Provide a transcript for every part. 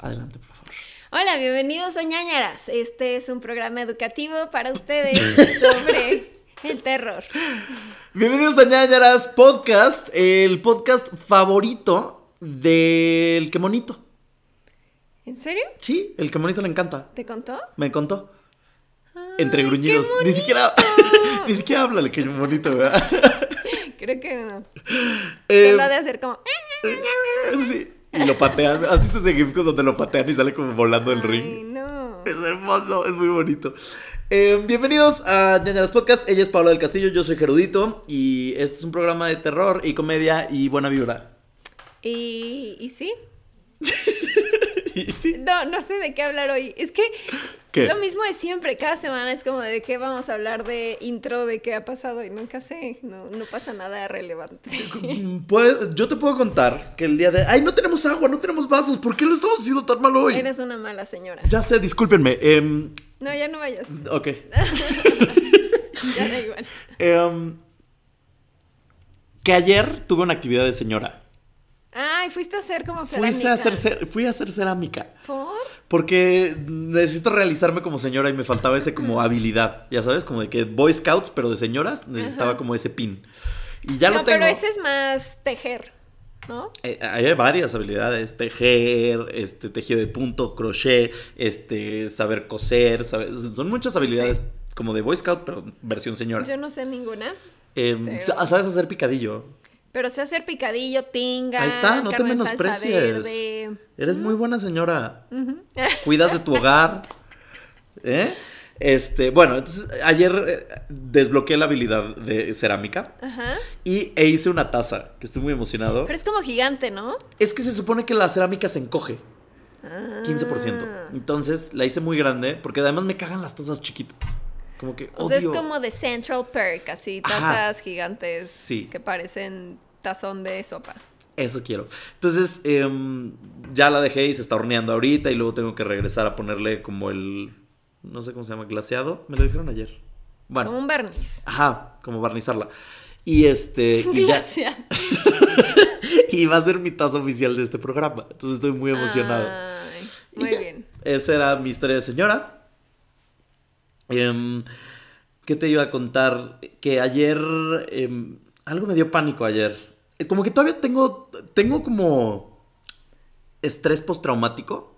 Adelante, por favor. Hola, bienvenidos a Ñañaras. Este es un programa educativo para ustedes sobre el terror. Bienvenidos a Ñañaras Podcast, el podcast favorito del que monito. ¿En serio? Sí, el que monito le encanta. ¿Te contó? Me contó. Entre gruñidos. ni siquiera. ni siquiera habla el que ¿verdad? Creo que no. Eh, lo de hacer como. Eh, sí. Y lo patean. así visto ese gif donde lo patean y sale como volando el ring? Es hermoso, es muy bonito. Eh, bienvenidos a Ñañaras Podcast. Ella es Paula del Castillo, yo soy Gerudito. Y este es un programa de terror y comedia y buena vibra. Y, y sí. No, no sé de qué hablar hoy. Es que lo mismo es siempre, cada semana es como de qué vamos a hablar de intro, de qué ha pasado y nunca sé, no, pasa nada relevante. Pues, yo te puedo contar que el día de... ¡Ay, no tenemos agua, no tenemos vasos! ¿Por qué lo estamos haciendo tan mal hoy? Eres una mala señora. Ya sé, discúlpenme. Em, no, ya no vayas. Ok. ya da igual. Em, que ayer tuve una actividad de señora fui fuiste a hacer como cerámica. fui a hacer cerámica. ¿Por? Porque necesito realizarme como señora y me faltaba ese como habilidad, ya sabes, como de que Boy Scouts, pero de señoras, necesitaba como ese pin. Y ya no, lo tengo. pero ese es más tejer. ¿No? Eh, hay varias habilidades, tejer, este, tejido de punto, crochet, este, saber coser, son muchas habilidades como de Boy Scout, pero versión señora. Yo no sé ninguna. Em, sabes hacer picadillo. Pero sé hacer picadillo, tinga. Ahí está, no te menosprecies. Eres muy buena señora. Cuidas de tu hogar. ¿eh? Este, bueno, entonces ayer eh, desbloqueé la habilidad de cerámica y e hice una taza, que estoy muy emocionado. Pero es como gigante, ¿no? Es que se supone que la cerámica se encoge. 15%. Ah. Entonces la hice muy grande porque además me cagan las tazas chiquitas. Como que O es como de Central Perk, así, tazas gigantes que parecen tazón de sopa. Eso quiero. Entonces, em, ya la dejé y se está horneando ahorita y luego tengo que regresar a ponerle como el, no sé cómo se llama, glaseado. Me lo dijeron ayer. Bueno. Como un barniz. Ajá, como barnizarla. Y este... Y y va a ser mi taza oficial de este programa. Entonces estoy muy emocionado. Ay, muy bien. Esa era mi historia de señora. Em, ¿Qué te iba a contar? Que ayer... Em, algo me dio pánico ayer. Eh, como que todavía tengo... Tengo como... Estrés postraumático.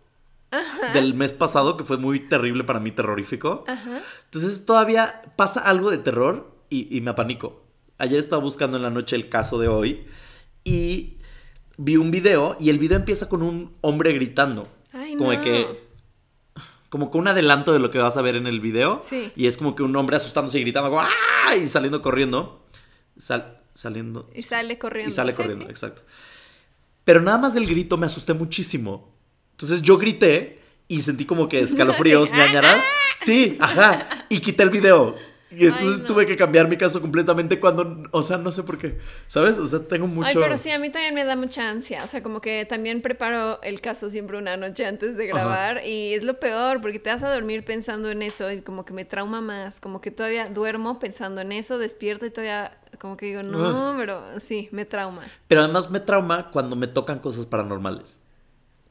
del mes pasado, que fue muy terrible para mí, terrorífico. Entonces todavía pasa algo de terror y, me apanico. Ayer estaba buscando en la noche el caso de hoy y vi un video y el video empieza con un hombre gritando. como que como con un adelanto de lo que vas a ver en el video. Y es como que un hombre asustándose y gritando, ¡Ah!", Y saliendo corriendo. Sal, saliendo. Y sale corriendo. Y sale corriendo, exacto. Pero nada más del grito me asusté muchísimo. Entonces yo grité y sentí como que escalofríos, añadas Sí, ajá. Y quité el video. Y entonces tuve que cambiar mi caso completamente cuando, o sea, no sé por qué, ¿sabes? O sea, tengo mucho... Ay, pero sí, a mí también me da mucha ansia, o sea, como que también preparo el caso siempre una noche antes de grabar y es lo peor porque te vas a dormir pensando en eso y como que me trauma más, como que todavía duermo pensando en eso, despierto y todavía como que digo, no, pero sí, me trauma. Pero además me trauma cuando me tocan cosas paranormales.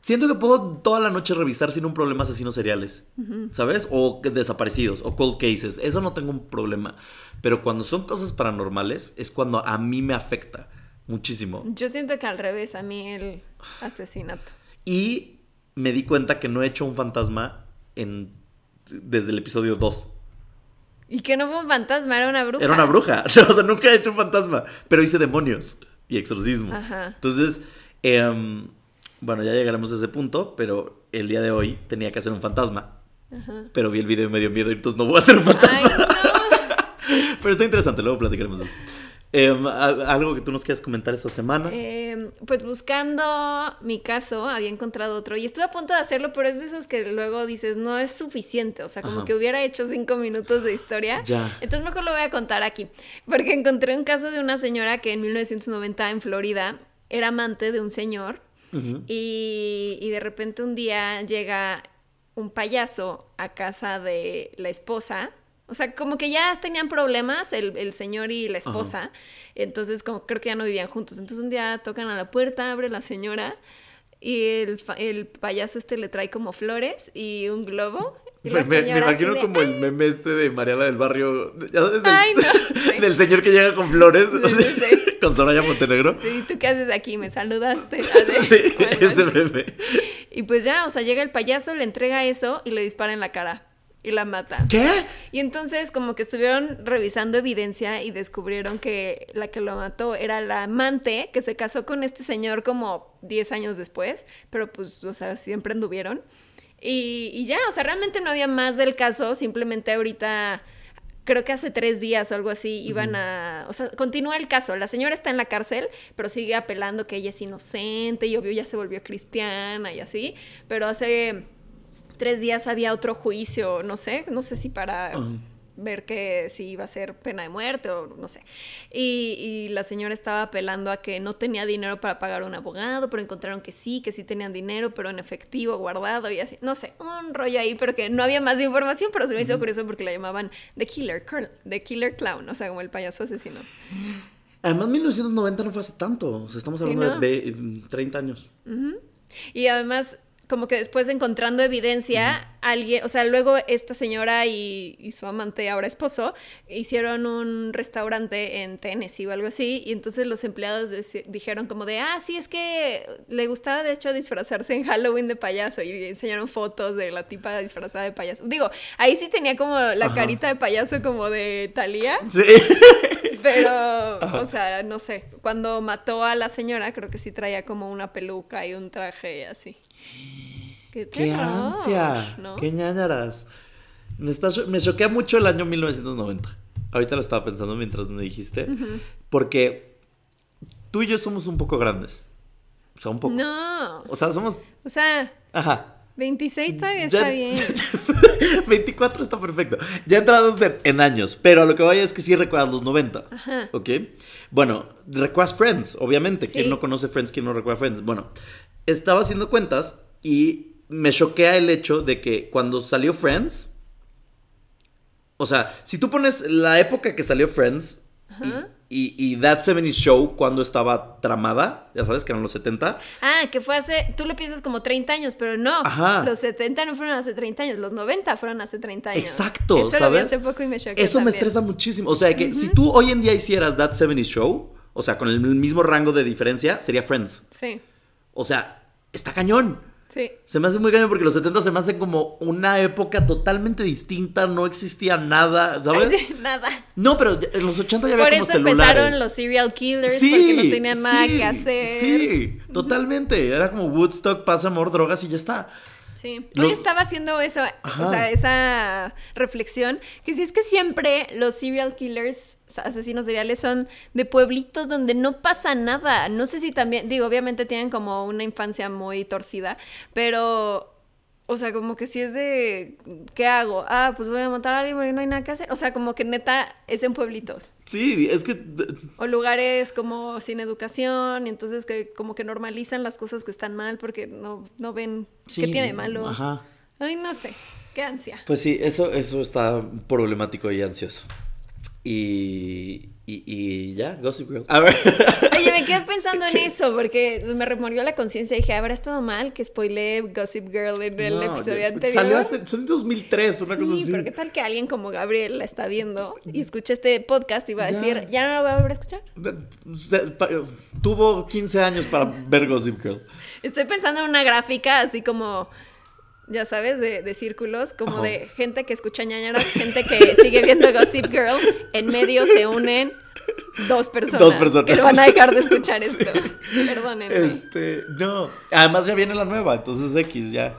Siento que puedo toda la noche revisar sin un problema asesinos seriales, ¿sabes? O desaparecidos, o cold cases. Eso no tengo un problema. Pero cuando son cosas paranormales, es cuando a mí me afecta muchísimo. Yo siento que al revés, a mí el asesinato. Y me di cuenta que no he hecho un fantasma en, desde el episodio 2. Y que no fue un fantasma, era una bruja. Era una bruja. o sea, nunca he hecho un fantasma, pero hice demonios y exorcismo. Entonces, eh, bueno, ya llegaremos a ese punto, pero el día de hoy tenía que hacer un fantasma. Pero vi el video y me dio miedo, entonces no voy a hacer un fantasma. pero está interesante, luego platicaremos eso. Em, ¿Algo que tú nos quieras comentar esta semana? Em, pues buscando mi caso, había encontrado otro y estuve a punto de hacerlo, pero es de esos que luego dices, no es suficiente, o sea, como que hubiera hecho cinco minutos de historia. Entonces mejor lo voy a contar aquí, porque encontré un caso de una señora que en 1990 en Florida era amante de un señor y, de repente un día llega un payaso a casa de la esposa. O sea, como que ya tenían problemas el, señor y la esposa. Entonces, como creo que ya no vivían juntos. Entonces, un día tocan a la puerta, abre la señora y el, el payaso este le trae como flores y un globo me, imagino como el meme este de Mariana del Barrio, Del, Ay, no, del señor que llega con flores, con Soraya Montenegro. Sí, ¿tú qué haces aquí? ¿Me saludaste? sí, ese meme. Y pues ya, o sea, llega el payaso, le entrega eso y le dispara en la cara y la mata. ¿Qué? Y entonces como que estuvieron revisando evidencia y descubrieron que la que lo mató era la amante que se casó con este señor como 10 años después, pero pues, o sea, siempre anduvieron. Y, ya, o sea, realmente no había más del caso, simplemente ahorita creo que hace tres días o algo así, iban a... O sea, continúa el caso. La señora está en la cárcel, pero sigue apelando que ella es inocente y obvio ya se volvió cristiana y así. Pero hace tres días había otro juicio, no sé, no sé si para... Ah ver que si iba a ser pena de muerte o no sé. Y, la señora estaba apelando a que no tenía dinero para pagar un abogado, pero encontraron que sí, que sí tenían dinero, pero en efectivo, guardado y así. No sé, un rollo ahí, pero que no había más información, pero se me hizo curioso porque la llamaban The Killer Curl, The Killer Clown, o sea, como el payaso asesino. Además, 1990 no fue hace tanto, o sea, estamos hablando de 30 años. Y además, como que después encontrando evidencia, alguien, o sea, luego esta señora y, su amante, ahora esposo, hicieron un restaurante en Tennessee o algo así, y entonces los empleados dijeron como de, ah, sí, es que le gustaba de hecho disfrazarse en Halloween de payaso, y enseñaron fotos de la tipa disfrazada de payaso. Digo, ahí sí tenía como la carita de payaso como de Thalía. Sí. Pero, o sea, no sé, cuando mató a la señora creo que sí traía como una peluca y un traje y así. ¡Qué, ansia! ¡Qué ñañaras! Me, está, me choquea mucho el año 1990. Ahorita lo estaba pensando mientras me dijiste. Porque tú y yo somos un poco grandes. O sea, un poco. No. O sea, somos. O sea. Ajá. 26 todavía está bien. 24 está perfecto. Ya entrados en, en, años, pero lo que vaya es que sí recuerdas los 90. Ajá. ¿Ok? Bueno, recuerdas Friends, obviamente. ¿Sí? ¿Quién no conoce Friends? ¿Quién no recuerda Friends? Bueno, estaba haciendo cuentas y me choquea el hecho de que cuando salió Friends, o sea, si tú pones la época que salió Friends y, That 70 Show cuando estaba tramada, ya sabes que eran los 70. Ah, que fue hace, tú lo piensas como 30 años, pero no. Los 70 no fueron hace 30 años, los 90 fueron hace 30 años. Exacto, Eso ¿sabes? me Eso me estresa muchísimo. O sea, que si tú hoy en día hicieras That 70 Show, o sea, con el mismo rango de diferencia, sería Friends. Sí. O sea, está cañón. Se me hace muy grande porque los 70 se me hacen como una época totalmente distinta, no existía nada, ¿sabes? nada. No, pero en los 80 ya había Por eso empezaron los serial killers sí, no tenían nada que hacer. Sí, totalmente. Era como Woodstock, pasa amor, drogas y ya está. Sí. Hoy estaba haciendo eso, o sea, esa reflexión, que si es que siempre los serial killers asesinos seriales son de pueblitos donde no pasa nada. No sé si también, digo, obviamente tienen como una infancia muy torcida, pero o sea, como que si es de, ¿qué hago? Ah, pues voy a montar a alguien porque no hay nada que hacer. O sea, como que neta es en pueblitos. Sí, es que... O lugares como sin educación, y entonces que como que normalizan las cosas que están mal porque no, ven qué tiene malo. Ajá. Ay, no sé, qué ansia. Pues sí, eso, eso está problemático y ansioso. Y, y, ya, Gossip Girl. A ver. Oye, me quedé pensando en eso porque me remordió la conciencia y dije, ¿habrá estado mal que Spoile Gossip Girl en el episodio anterior? Salió hace, son 2003, una cosa así. Sí, pero ¿qué tal que alguien como Gabriel la está viendo y escucha este podcast y va a decir, ¿ya no la voy a volver a escuchar? Tuvo 15 años para ver Gossip Girl. Estoy pensando en una gráfica así como ya sabes, de, círculos, como de gente que escucha ñañaras, gente que sigue viendo Gossip Girl, en medio se unen dos personas, dos personas. que van a dejar de escuchar esto. Perdónenme. Este, no, además ya viene la nueva, entonces X ya.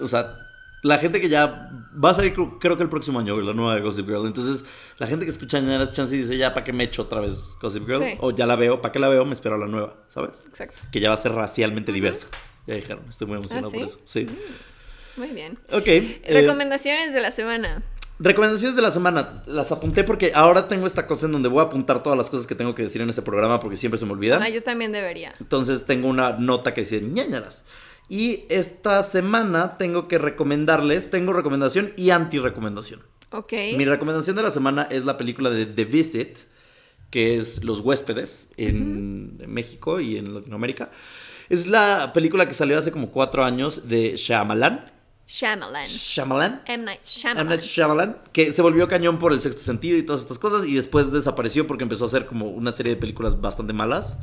O sea, la gente que ya va a salir creo que el próximo año la nueva de Gossip Girl. Entonces, la gente que escucha ñañaras chance dice, "Ya para qué me echo otra vez Gossip Girl" o "Ya la veo, para qué la veo, me espero a la nueva", ¿sabes? Exacto. Que ya va a ser racialmente diversa. Ya dijeron, estoy muy emocionado ¿Ah, por eso. Sí. Mm. Muy bien. Ok. Eh, recomendaciones de la semana. Recomendaciones de la semana. Las apunté porque ahora tengo esta cosa en donde voy a apuntar todas las cosas que tengo que decir en este programa porque siempre se me olvida. Ah, yo también debería. Entonces tengo una nota que dice ñañaras. Y esta semana tengo que recomendarles, tengo recomendación y antirecomendación Ok. Mi recomendación de la semana es la película de The Visit, que es Los huéspedes en México y en Latinoamérica. Es la película que salió hace como cuatro años de Shyamalan Shyamalan. Shyamalan. M. Night Shyamalan. M. Night Shyamalan, que se volvió cañón por el sexto sentido y todas estas cosas, y después desapareció porque empezó a hacer como una serie de películas bastante malas.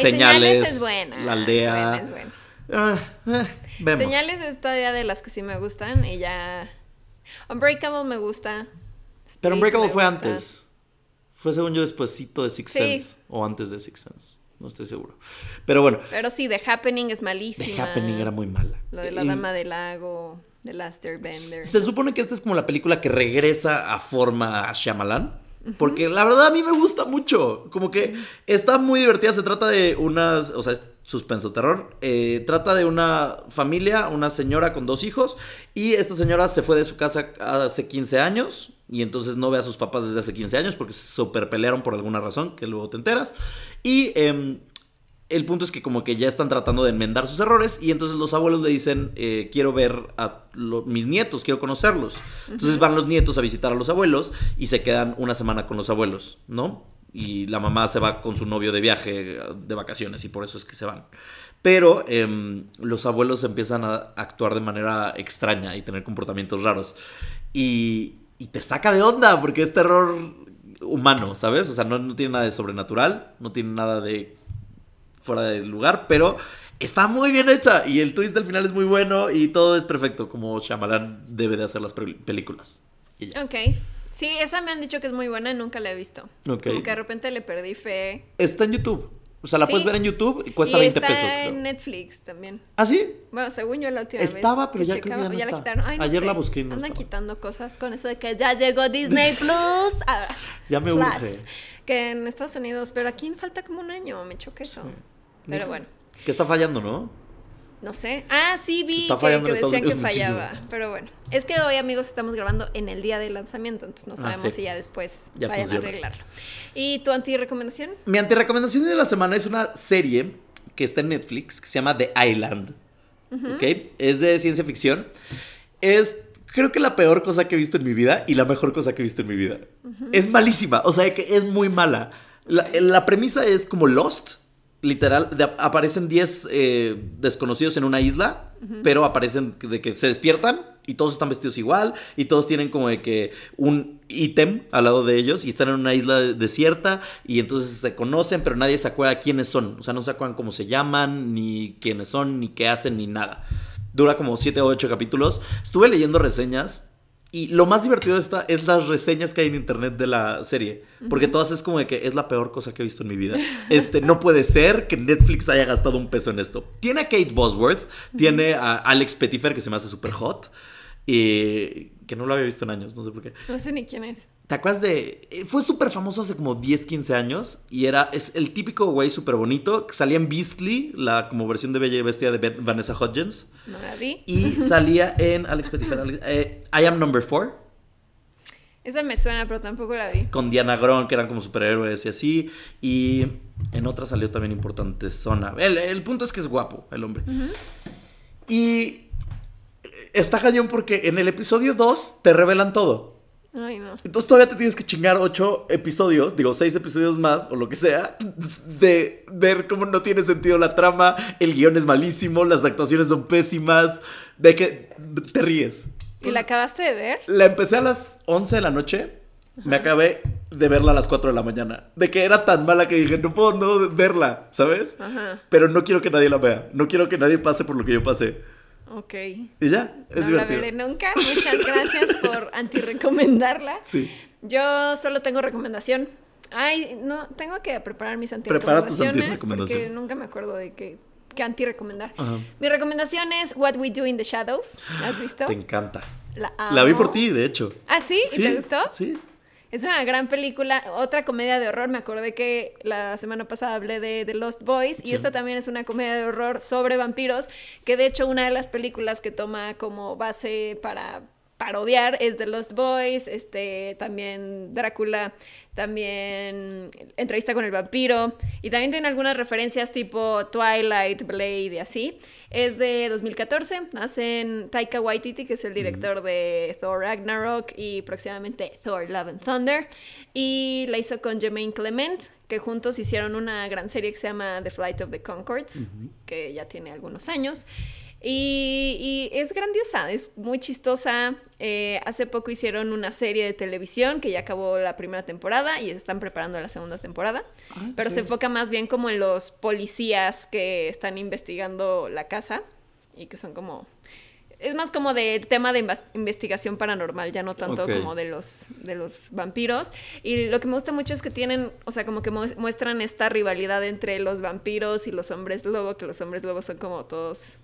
señales, La aldea. Ah, eh, señales es todavía de las que sí me gustan y ya. Unbreakable me gusta. Pero Unbreakable fue antes. Fue según yo despuésito de Six Sense o antes de Six Sense no estoy seguro. Pero bueno. Pero sí, The Happening es malísima. The Happening era muy mala. Lo de la Dama del Lago, The Last Bender Se supone que esta es como la película que regresa a forma a Shyamalan. Porque la verdad a mí me gusta mucho. Como que está muy divertida. Se trata de unas. O sea, es suspenso terror. Eh, trata de una familia, una señora con dos hijos. Y esta señora se fue de su casa hace 15 años y entonces no ve a sus papás desde hace 15 años porque se pelearon por alguna razón, que luego te enteras. Y em, el punto es que como que ya están tratando de enmendar sus errores y entonces los abuelos le dicen, eh, quiero ver a mis nietos, quiero conocerlos. Entonces van los nietos a visitar a los abuelos y se quedan una semana con los abuelos, ¿no? Y la mamá se va con su novio de viaje, de vacaciones, y por eso es que se van. Pero em, los abuelos empiezan a actuar de manera extraña y tener comportamientos raros. Y, y te saca de onda porque es terror humano, ¿sabes? O sea, no, no tiene nada de sobrenatural, no tiene nada de fuera del lugar, pero está muy bien hecha y el twist del final es muy bueno y todo es perfecto como Shyamalan debe de hacer las películas. Y Ok. Sí, esa me han dicho que es muy buena y nunca la he visto. Ok. Como de repente le perdí fe. Está en YouTube. O sea, la puedes ver en YouTube y cuesta y 20 está pesos. Está en Netflix también. ¿Ah, sí? Bueno, según yo la última estaba, vez. Estaba, pero ya creo que ya, no está. la quitaron. Ayer la busqué. No Andan quitando cosas con eso de que ya llegó Disney Plus. Ah, ya me urge. Que en Estados Unidos, pero aquí falta como un año, me choque eso. Pero bueno. Que está fallando, ¿no? No sé. Ah, sí vi que, decían que fallaba. Pero bueno, es que hoy, amigos, estamos grabando en el día del lanzamiento, entonces no ah, sabemos si ya después vayan a arreglarlo. ¿Y tu antirecomendación? Mi antirecomendación de la semana es una serie que está en Netflix que se llama The Island. ¿Ok? Es de ciencia ficción. Es creo que la peor cosa que he visto en mi vida y la mejor cosa que he visto en mi vida. Es malísima, o sea que es muy mala. la premisa es como Lost, literal, aparecen 10 eh, desconocidos en una isla, pero aparecen de que se despiertan y todos están vestidos igual y todos tienen como de que un ítem al lado de ellos y están en una isla desierta y entonces se conocen, pero nadie se acuerda quiénes son. O sea, no se acuerdan cómo se llaman, ni quiénes son, ni qué hacen, ni nada. Dura como 7 o 8 capítulos. Estuve leyendo reseñas y lo más divertido de esta es las reseñas que hay en internet de la serie. Porque todas es como de que es la peor cosa que he visto en mi vida. Este, no puede ser que Netflix haya gastado un peso en esto. Tiene a Kate Bosworth, tiene a Alex Petifer, que se me hace súper hot que no lo había visto en años, no sé por qué. No sé ni quién es. ¿Te acuerdas de...? Eh, fue súper famoso hace como 10, 15 años y era... Es el típico güey súper bonito salía en Beastly, la como versión de Bella y Bestia de Vanessa Hudgens. No la vi. Y salía en Alex Petifer, eh, I Am Number Four Esa me suena, pero tampoco la vi. Con Diana Gron, que eran como superhéroes y así. Y en otra salió también importante zona. El, punto es que es guapo el hombre. Y está cañón porque en el episodio 2 te revelan todo. Ay, no. Entonces todavía te tienes que chingar ocho episodios, digo, seis episodios más o lo que sea, de ver cómo no tiene sentido la trama, el guión es malísimo, las actuaciones son pésimas, de que te ríes. ¿Y la acabaste de ver? La empecé a las 11 de la noche, me acabé de verla a las 4 de la mañana. De que era tan mala que dije, no puedo no verla, ¿sabes? Ajá. Pero no quiero que nadie la vea, no quiero que nadie pase por lo que yo pasé. Ok. Y ya, es no la veré nunca. Muchas gracias por antirecomendarla. Sí. Yo solo tengo recomendación. Ay, no, tengo que preparar mis antirecomendaciones. Prepara tus antirecomendaciones. Porque nunca me acuerdo de qué qué anti-recomendar. Mi recomendación es What We Do in the Shadows. has visto? Te encanta. La, la vi por ti, de hecho. ¿Ah, sí? ¿Y te gustó? Sí. Es una gran película, otra comedia de horror. Me acordé que la semana pasada hablé de The Lost Boys y esta también es una comedia de horror sobre vampiros, que de hecho una de las películas que toma como base para parodiar es The Lost Boys, este, también Drácula, también Entrevista con el vampiro y también tiene algunas referencias tipo Twilight, Blade y así. Es de 2014, hacen Taika Waititi, que es el director de Thor Ragnarok y próximamente Thor Love and Thunder. Y la hizo con Jermaine Clement, que juntos hicieron una gran serie que se llama The Flight of the Concords, que ya tiene algunos años. Y, es grandiosa, es muy chistosa. Eh, hace poco hicieron una serie de televisión que ya acabó la primera temporada y están preparando la segunda temporada. Ah, pero se enfoca más bien como en los policías que están investigando la casa y que son como... Es más como de tema de investigación paranormal, ya no tanto como de los, de los vampiros. Y lo que me gusta mucho es que tienen, o sea, como que muestran esta rivalidad entre los vampiros y los hombres lobo, que los hombres lobos son como todos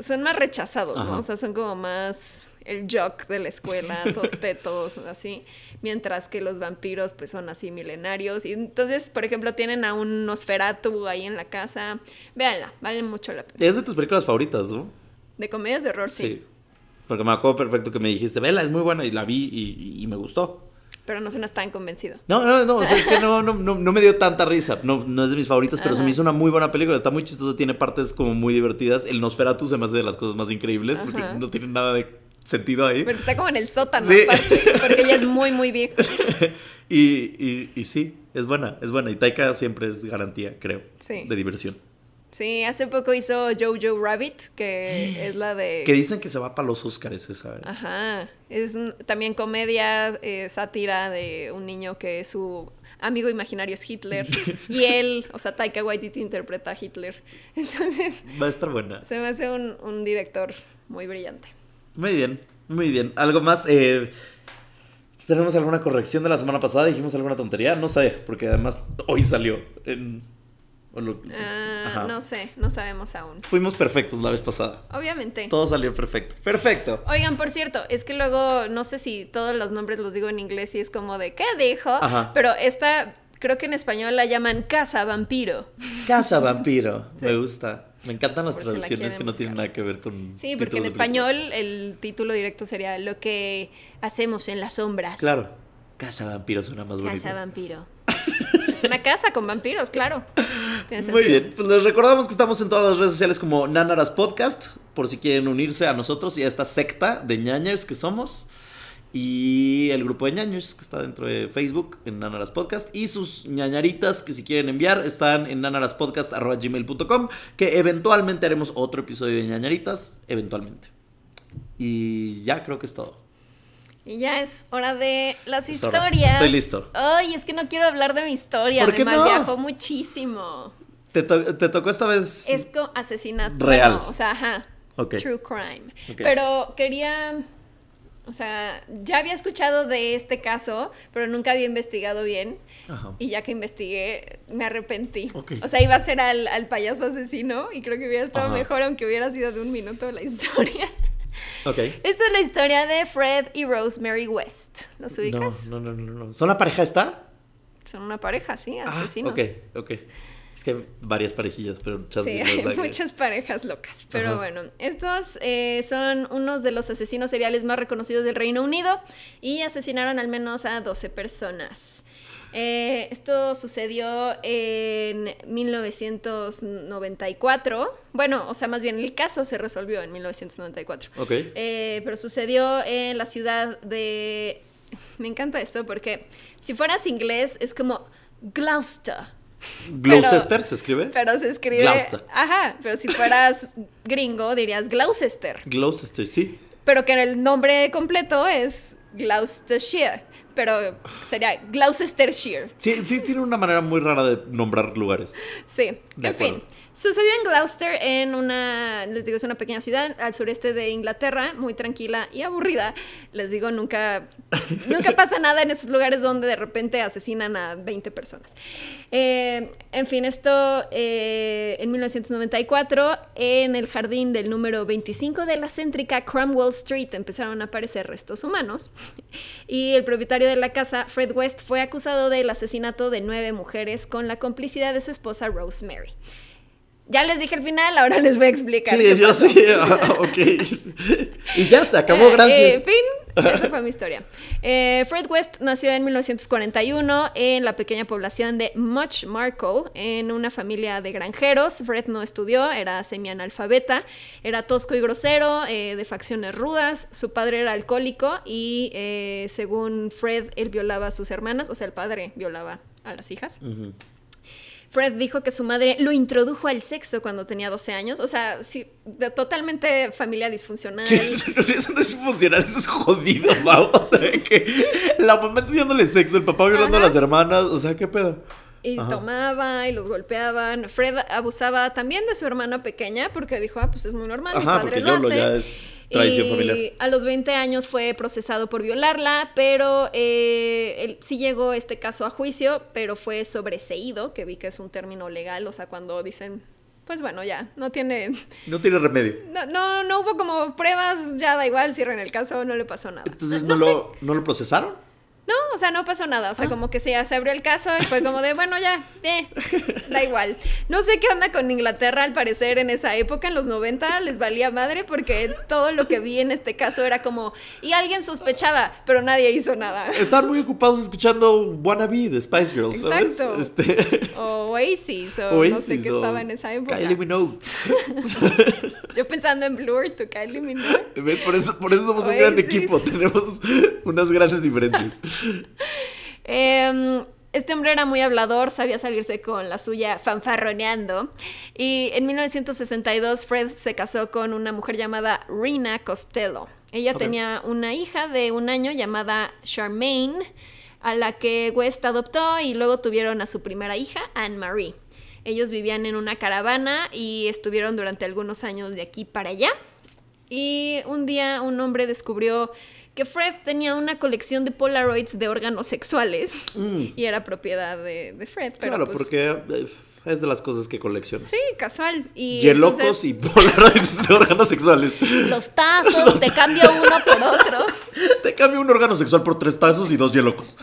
son más rechazados, ¿no? O sea, son como más el jock de la escuela, los tetos, así, mientras que los vampiros pues son así milenarios. Y entonces, por ejemplo, tienen a un Nosferatu ahí en la casa. Véanla, vale mucho la pena. Es de tus películas favoritas, ¿no? De comedias de horror, sí. sí. Porque me acuerdo perfecto que me dijiste, vela, es muy buena y la vi y me gustó pero no suenas tan convencido. No, no, no, o sea, es que no, me dio tanta risa. No, no es de mis favoritos, pero se me hizo una muy buena película. Está muy chistosa, tiene partes como muy divertidas. El Nosferatu se me hace de las cosas más increíbles porque no tiene nada de sentido ahí. Pero está como en el sótano, porque ella es muy, muy vieja. y, sí, es buena, es buena. Y Taika siempre es garantía, creo, de diversión. Sí, hace poco hizo Jojo Rabbit, que es la de... Que dicen que se va para los Óscares esa. Ajá. Es también comedia, eh, sátira de un niño que su amigo imaginario es Hitler. y él, o sea, Taika Waititi interpreta a Hitler. Entonces... Va a estar buena. Se me hace un, un director muy brillante. Muy bien, muy bien. Algo más... Eh, ¿Tenemos alguna corrección de la semana pasada? ¿Dijimos alguna tontería? No sé, porque además hoy salió en pues, ah, no sé, no sabemos aún. Fuimos perfectos la vez pasada. Obviamente. Todo salió perfecto. Perfecto. Oigan, por cierto, es que luego no sé si todos los nombres los digo en inglés y es como de ¿qué dijo? Pero esta creo que en español la llaman casa vampiro. Casa vampiro, me gusta. Me encantan las traducciones que no tienen nada que ver con. Sí, porque en español el título directo sería Lo que hacemos en las sombras. Claro. Casa vampiro suena más bonito. Casa vampiro. una casa con vampiros, claro. Muy bien, pues les recordamos que estamos en todas las redes sociales como Nanaras Podcast, por si quieren unirse a nosotros y a esta secta de ñañers que somos. Y el grupo de ñañers que está dentro de Facebook en Nanaras Podcast. Y sus ñañaritas que si quieren enviar están en nanaraspodcast.gmail.com que eventualmente haremos otro episodio de ñañaritas, eventualmente. Y ya creo que es todo. Y ya es hora de las historias. Estoy listo. Ay, es que no quiero hablar de mi historia. ¿Por qué me no? muchísimo. Te, te, tocó esta vez. Es asesinato. Real. o sea, ajá. True crime. Pero quería. O sea, ya había escuchado de este caso, pero nunca había investigado bien. Y ya que investigué, me arrepentí. O sea, iba a ser al, payaso asesino y creo que hubiera estado mejor aunque hubiera sido de un minuto la historia. Esta es la historia de Fred y Rosemary West. ¿Los ubicas? No, no, no, no. ¿Son la pareja esta? Son una pareja, sí, ah, asesinos. ok, ok. Es que hay varias parejillas, pero muchas sí, hay muchas parejas locas. Pero bueno, estos eh, son unos de los asesinos seriales más reconocidos del Reino Unido y asesinaron al menos a 12 personas. Eh, esto sucedió en 1994. Bueno, o sea, más bien el caso se resolvió en 1994. Ok. Eh, pero sucedió en la ciudad de... Me encanta esto porque si fueras inglés es como Gloucester. Gloucester se escribe. Pero se escribe. Gloucester. Ajá, pero si fueras gringo dirías Gloucester. Gloucester, sí. Pero que el nombre completo es Gloucestershire pero sería Gloucestershire. Sí, sí, tiene una manera muy rara de nombrar lugares. Sí, de fin. Sucedió en Gloucester, en una, les digo, es una pequeña ciudad al sureste de Inglaterra, muy tranquila y aburrida. Les digo, nunca, nunca pasa nada en esos lugares donde de repente asesinan a 20 personas. Eh, en fin, esto eh, en 1994, en el jardín del número 25 de la céntrica Cromwell Street empezaron a aparecer restos humanos y el propietario de la casa, Fred West, fue acusado del asesinato de nueve mujeres con la complicidad de su esposa Rosemary. Ya les dije el final, ahora les voy a explicar. Sí, yo sí, ah, ok. y ya se acabó, eh, gracias. Eh, fin, esa fue mi historia. Eh, Fred West nació en 1941 en la pequeña población de Much Marco, en una familia de granjeros. Fred no estudió, era semianalfabeta, era tosco y grosero, de facciones rudas. Su padre era alcohólico y, según Fred, él violaba a sus hermanas, o sea, el padre violaba a las hijas. Fred dijo que su madre lo introdujo al sexo cuando tenía 12 años. O sea, sí, totalmente familia disfuncional. Eso no, es disfuncional, eso es jodido, vamos. O sea, que la mamá enseñándole sexo, el papá violando a las hermanas. O sea, ¿qué pedo? y tomaba y los golpeaban. Fred abusaba también de su hermana pequeña porque dijo, ah, pues es muy normal, mi padre lo hace. Ya traición y a los 20 años fue procesado por violarla, pero eh, sí llegó este caso a juicio, pero fue sobreseído, que vi que es un término legal, o sea, cuando dicen pues bueno, ya, no tiene... No tiene remedio. No, no, no hubo como pruebas, ya da igual, cierren el caso, no le pasó nada. Entonces, ¿no, ¿no lo procesaron? No, o sea, no pasó nada. O sea, ah. como que se, se abrió el caso y fue como de, bueno, ya, eh, da igual. No sé qué onda con Inglaterra, al parecer, en esa época, en los 90, les valía madre porque todo lo que vi en este caso era como, y alguien sospechaba, pero nadie hizo nada. Estaban muy ocupados escuchando Wannabe de Spice Girls, Exacto. Este o Oasis, o Oasis, no sé qué estaba en esa época. Kylie Minogue. Yo pensando en Blur, tú Kylie Minogue. Por eso, por eso somos un gran equipo, tenemos unas grandes diferencias. Em, este hombre era muy hablador, sabía salirse con la suya fanfarroneando. Y en 1962 Fred se casó con una mujer llamada Rina Costello. Ella tenía una hija de un año llamada Charmaine, a la que West adoptó y luego tuvieron a su primera hija, Anne Marie. Ellos vivían en una caravana y estuvieron durante algunos años de aquí para allá. Y un día un hombre descubrió que Fred tenía una colección de Polaroids de órganos sexuales mm. y era propiedad de, Fred. claro, pues porque... Eh, es de las cosas que colecciona. Sí, casual. Y Yelocos y polaroids de órganos sexuales. Los tazos, te cambio uno por otro. Te cambio un órgano sexual por tres tazos y dos yelocos.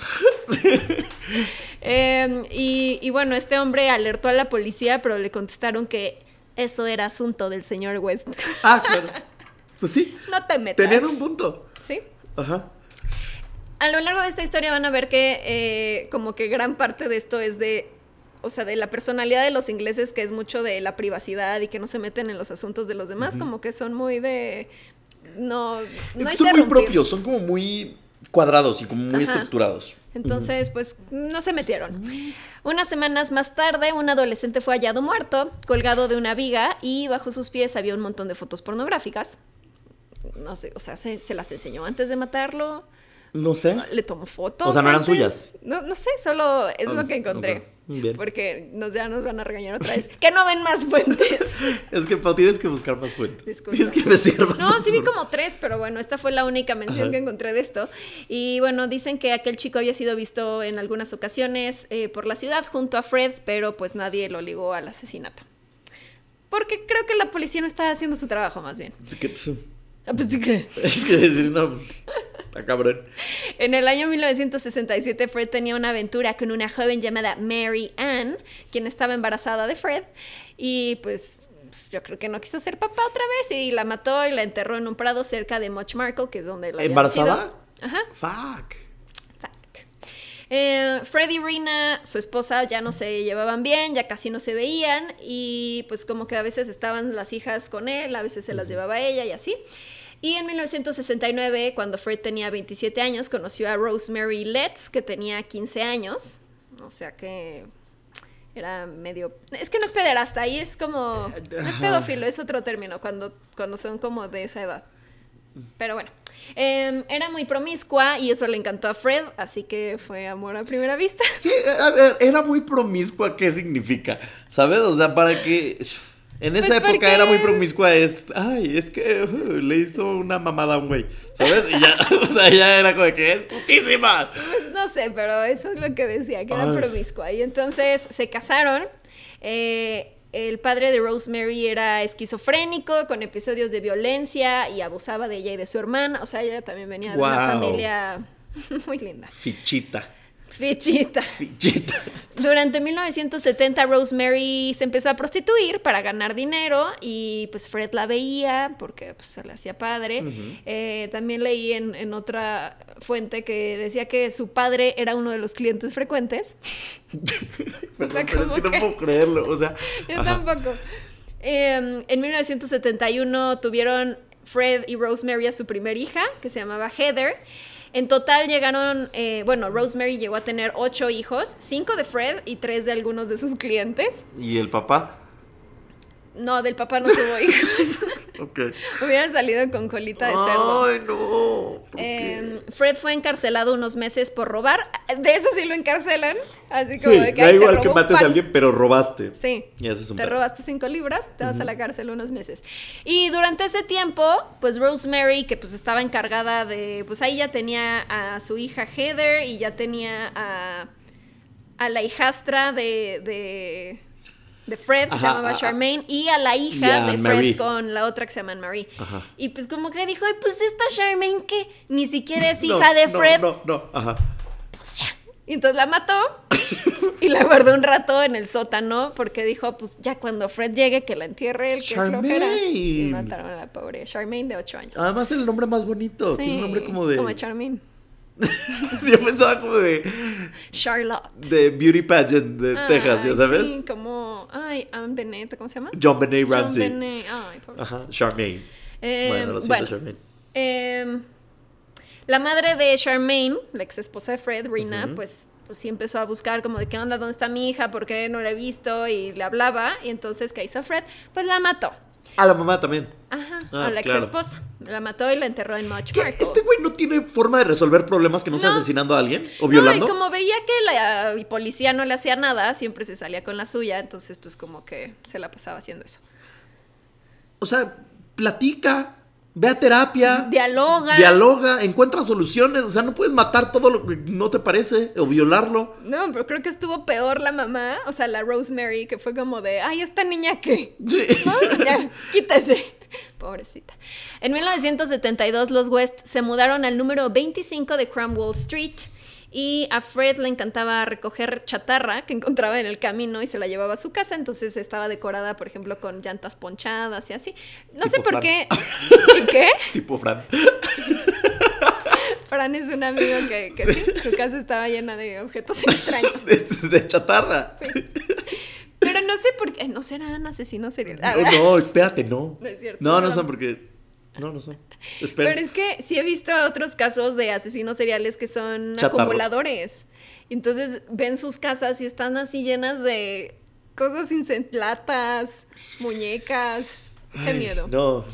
Em, y, bueno, este hombre alertó a la policía, pero le contestaron que eso era asunto del señor West. Ah, claro. Pues sí. No te metas. Tener un punto. Sí. Ajá. A lo largo de esta historia van a ver que eh, como que gran parte de esto es de, o sea, de la personalidad de los ingleses, que es mucho de la privacidad y que no se meten en los asuntos de los demás, como que son muy de... No, son muy propios, son como muy cuadrados y como muy estructurados. Entonces, pues no se metieron. Unas semanas más tarde, un adolescente fue hallado muerto, colgado de una viga y bajo sus pies había un montón de fotos pornográficas no sé, o sea, se, las enseñó antes de matarlo. No sé. Le tomó fotos. O sea, no eran suyas. No, sé, solo es lo ah, que encontré. Porque nos, ya nos van a regañar otra vez. que no ven más fuentes. es que Pau, tienes que buscar más fuentes. que No, sí vi como tres, pero bueno, esta fue la única mención que encontré de esto. Y bueno, dicen que aquel chico había sido visto en algunas ocasiones eh, por la ciudad junto a Fred, pero pues nadie lo ligó al asesinato. Porque creo que la policía no está haciendo su trabajo más bien. ¿Qué pues, Ah, pues, es que decir, no, pues, cabrón. En el año 1967, Fred tenía una aventura con una joven llamada Mary Ann, quien estaba embarazada de Fred, y pues, pues, yo creo que no quiso ser papá otra vez, y la mató y la enterró en un prado cerca de Much Markle, que es donde la. ¿Embarazada? Ajá. Fuck. Fuck. Eh, Fred y Rina, su esposa, ya no se llevaban bien, ya casi no se veían y pues como que a veces estaban las hijas con él, a veces se las llevaba ella y así. Y en 1969, cuando Fred tenía 27 años, conoció a Rosemary Letts, que tenía 15 años. O sea que era medio... Es que no es pederasta, ahí es como... No es pedófilo, es otro término, cuando, cuando son como de esa edad. Pero bueno, em, era muy promiscua y eso le encantó a Fred, así que fue amor a primera vista. a ver, era muy promiscua, ¿qué significa? ¿Sabes? O sea, para que... En pues, esa época era muy promiscua, es, ay, es que uh, le hizo una mamada a un güey, ¿sabes? Y ya, o sea, ella era como que es putísima. Pues no sé, pero eso es lo que decía, que era promiscua. Y entonces se casaron. Eh, el padre de Rosemary era esquizofrénico, con episodios de violencia y abusaba de ella y de su hermana. O sea, ella también venía de una familia muy linda. Fichita. Fichita. Durante 1970 Rosemary se empezó a prostituir para ganar dinero y pues Fred la veía porque pues, se le hacía padre. Eh, también leí en, otra fuente que decía que su padre era uno de los clientes frecuentes. no puedo creerlo, Yo tampoco. Em, en 1971 tuvieron Fred y Rosemary a su primer hija, que se llamaba Heather. En total llegaron, eh, bueno, Rosemary llegó a tener ocho hijos, cinco de Fred y tres de algunos de sus clientes. ¿Y el papá? No, del papá no tuvo hijos. okay. Hubieran salido con colita de cerdo. Ay, no. Em, Fred fue encarcelado unos meses por robar. De eso sí lo encarcelan. Así como de que. Da igual que mates a alguien, pero robaste. Sí. Y es un te robaste cinco libras, te vas a la cárcel unos meses. Y durante ese tiempo, pues Rosemary, que pues estaba encargada de. Pues ahí ya tenía a su hija Heather y ya tenía a. a la hijastra de de Fred, que se llamaba ah, ah. Charmaine, y a la hija de Fred con la otra que se llama Marie. Y pues como que dijo, ay, pues esta Charmaine que ni siquiera es hija de Fred. No, no, no, ajá. Pues ya. Y entonces la mató y la guardó un rato en el sótano porque dijo, pues ya cuando Fred llegue que la entierre el que flojera. Y mataron a la pobre Charmaine de ocho años. Además el nombre más bonito, tiene un nombre como de... Como Charmaine. Yo pensaba como de. Charlotte. De Beauty Pageant de Texas, ¿ya sabes? como. Ay, Anne Benet, ¿cómo se llama? John Benet Ramsey. John Benet, ay, Ajá, Charmaine. Eh, bueno, lo siento, Charmaine. Em, la madre de Charmaine, la ex esposa de Fred, Rina, pues pues sí empezó a buscar como de qué onda, dónde está mi hija, por qué no la he visto y le hablaba y entonces ¿qué hizo Fred, pues la mató. A la mamá también. Ajá, ah, a la ex esposa. La mató y la enterró en Much ¿Este güey no tiene forma de resolver problemas que no, sea asesinando a alguien o violando? No, y como veía que la policía no le hacía nada, siempre se salía con la suya, entonces pues como que se la pasaba haciendo eso. O sea, platica. Ve a terapia. Dialoga. Dialoga, encuentra soluciones. O sea, no puedes matar todo lo que no te parece o violarlo. No, pero creo que estuvo peor la mamá, o sea, la Rosemary, que fue como de, ay, esta niña que. quítese. Pobrecita. En 1972, los West se mudaron al número 25 de Cromwell Street y a Fred le encantaba recoger chatarra que encontraba en el camino y se la llevaba a su casa. Entonces estaba decorada, por ejemplo, con llantas ponchadas y así. No sé por qué. qué. ¿Qué? Tipo Fran. Fran es un amigo que, su casa estaba llena de objetos extraños. De, chatarra. Sí. Pero no sé por qué. No serán asesinos seriales. No, no, espérate, no. No es cierto. No, no, no son porque no, no sé. Pero es que sí he visto otros casos de asesinos seriales que son acumuladores. Entonces ven sus casas y están así llenas de cosas sin latas, muñecas. Qué miedo. No.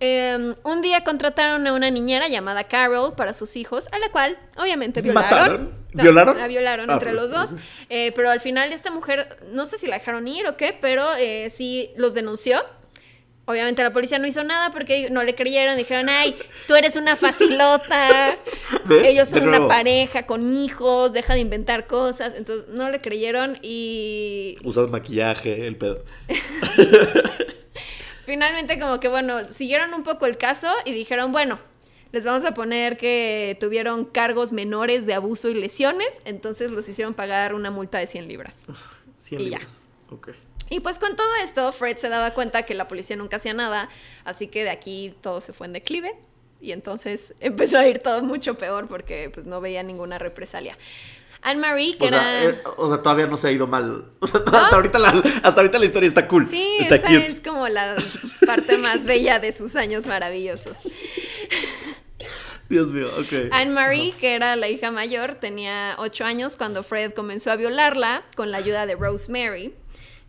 Em, un día contrataron a una niñera llamada Carol para sus hijos, a la cual obviamente violaron. ¿Mataron? ¿Violaron? La violaron ah, entre los dos. Eh, pero al final esta mujer, no sé si la dejaron ir o qué, pero eh, sí los denunció Obviamente la policía no hizo nada porque no le creyeron, dijeron, ay, tú eres una facilota, ellos son una pareja con hijos, deja de inventar cosas, entonces no le creyeron y... Usas maquillaje, el pedo. Finalmente como que bueno, siguieron un poco el caso y dijeron, bueno, les vamos a poner que tuvieron cargos menores de abuso y lesiones, entonces los hicieron pagar una multa de 100 libras. 100 libras. Ok. Y pues con todo esto, Fred se daba cuenta que la policía nunca hacía nada, así que de aquí todo se fue en declive y entonces empezó a ir todo mucho peor porque pues no veía ninguna represalia. Anne-Marie, que era... Eh, o sea, todavía no se ha ido mal. hasta, ahorita la, historia está cool. Sí, esta es como la parte más bella de sus años maravillosos. Dios mío, ok. Anne-Marie, que era la hija mayor, tenía ocho años cuando Fred comenzó a violarla con la ayuda de Rosemary.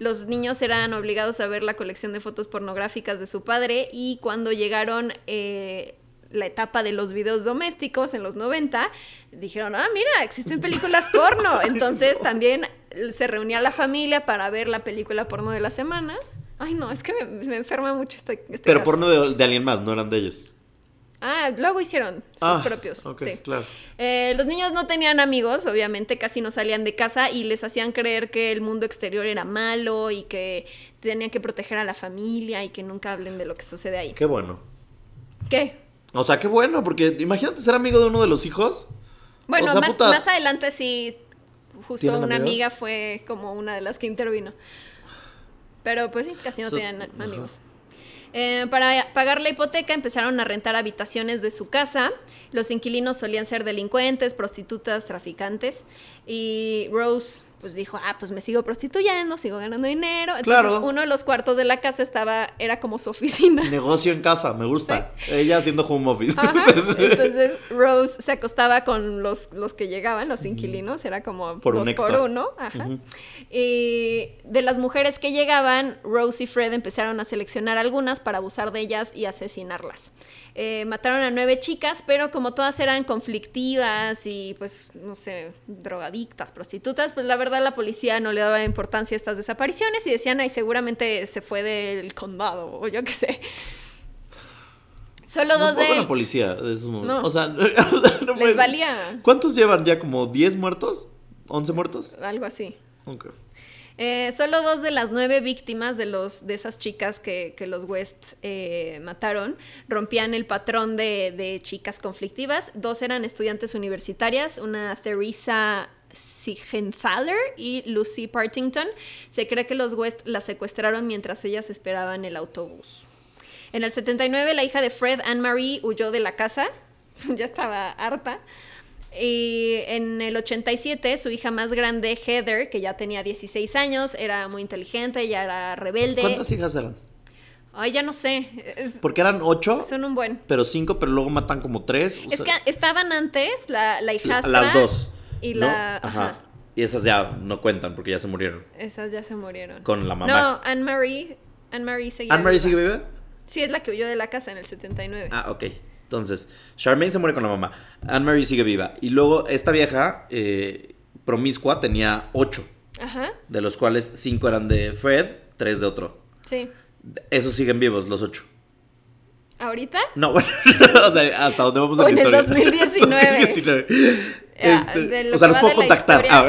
Los niños eran obligados a ver la colección de fotos pornográficas de su padre y cuando llegaron eh, la etapa de los videos domésticos en los 90, dijeron, ah, mira, existen películas porno. Entonces también se reunía la familia para ver la película porno de la semana. Ay, no, es que me, enferma mucho esta este Pero porno de alguien más, no eran de ellos. Ah, luego hicieron sus ah, propios. claro. Eh, los niños no tenían amigos, obviamente, casi no salían de casa y les hacían creer que el mundo exterior era malo y que tenían que proteger a la familia y que nunca hablen de lo que sucede ahí. Qué bueno. ¿Qué? O sea, qué bueno, porque imagínate ser amigo de uno de los hijos. Bueno, más, adelante sí, justo una amiga fue como una de las que intervino. Pero pues sí, casi no tenían amigos. Eh, para pagar la hipoteca empezaron a rentar habitaciones de su casa. Los inquilinos solían ser delincuentes, prostitutas, traficantes. Y Rose pues dijo, ah, pues me sigo prostituyendo, sigo ganando dinero. Entonces, uno de los cuartos de la casa estaba, era como su oficina. Negocio en casa, me gusta. Ella haciendo home office. Entonces, Rose se acostaba con los, que llegaban, los inquilinos, era como por dos por uno. Ajá. Y de las mujeres que llegaban, Rose y Fred empezaron a seleccionar algunas para abusar de ellas y asesinarlas eh, mataron a nueve chicas, pero como todas eran conflictivas y pues, no sé, drogadictas, prostitutas, pues la verdad la policía no le daba importancia a estas desapariciones y decían, ay, seguramente se fue del condado o yo qué sé. Solo dos de... la policía de esos no. O sea, no les valía. ¿Cuántos llevan ya? ¿Como 10 muertos? ¿11 muertos? Algo así. Eh, solo dos de las nueve víctimas de, los, de esas chicas que, los West eh, mataron rompían el patrón de, chicas conflictivas. Dos eran estudiantes universitarias, una Theresa Sigenthaler y Lucy Partington. Se cree que los West la secuestraron mientras ellas esperaban el autobús. En el 79, la hija de Fred, Anne Marie, huyó de la casa. ya estaba harta y en el 87, su hija más grande, Heather, que ya tenía 16 años, era muy inteligente, ya era rebelde. ¿Cuántas hijas eran? Ay, ya no sé. Porque eran ocho. Son un buen. Pero cinco, pero luego matan como tres. es que estaban antes la, la Las dos. Y Ajá. Y esas ya no cuentan porque ya se murieron. Esas ya se murieron. Con la mamá. No, Anne Marie. Anne Marie ¿Anne Marie sigue viva? Sí, es la que huyó de la casa en el 79. Ah, ok. Entonces, Charmaine se muere con la mamá. Anne Marie sigue viva. Y luego esta vieja eh, promiscua tenía ocho. Ajá. De los cuales cinco eran de Fred, tres de otro. Sí. Esos siguen vivos, los ocho. ¿Ahorita? No, bueno, o sea, hasta dónde vamos a la En el 2019. 2019. Este, o sea, los puedo contactar. ver ah,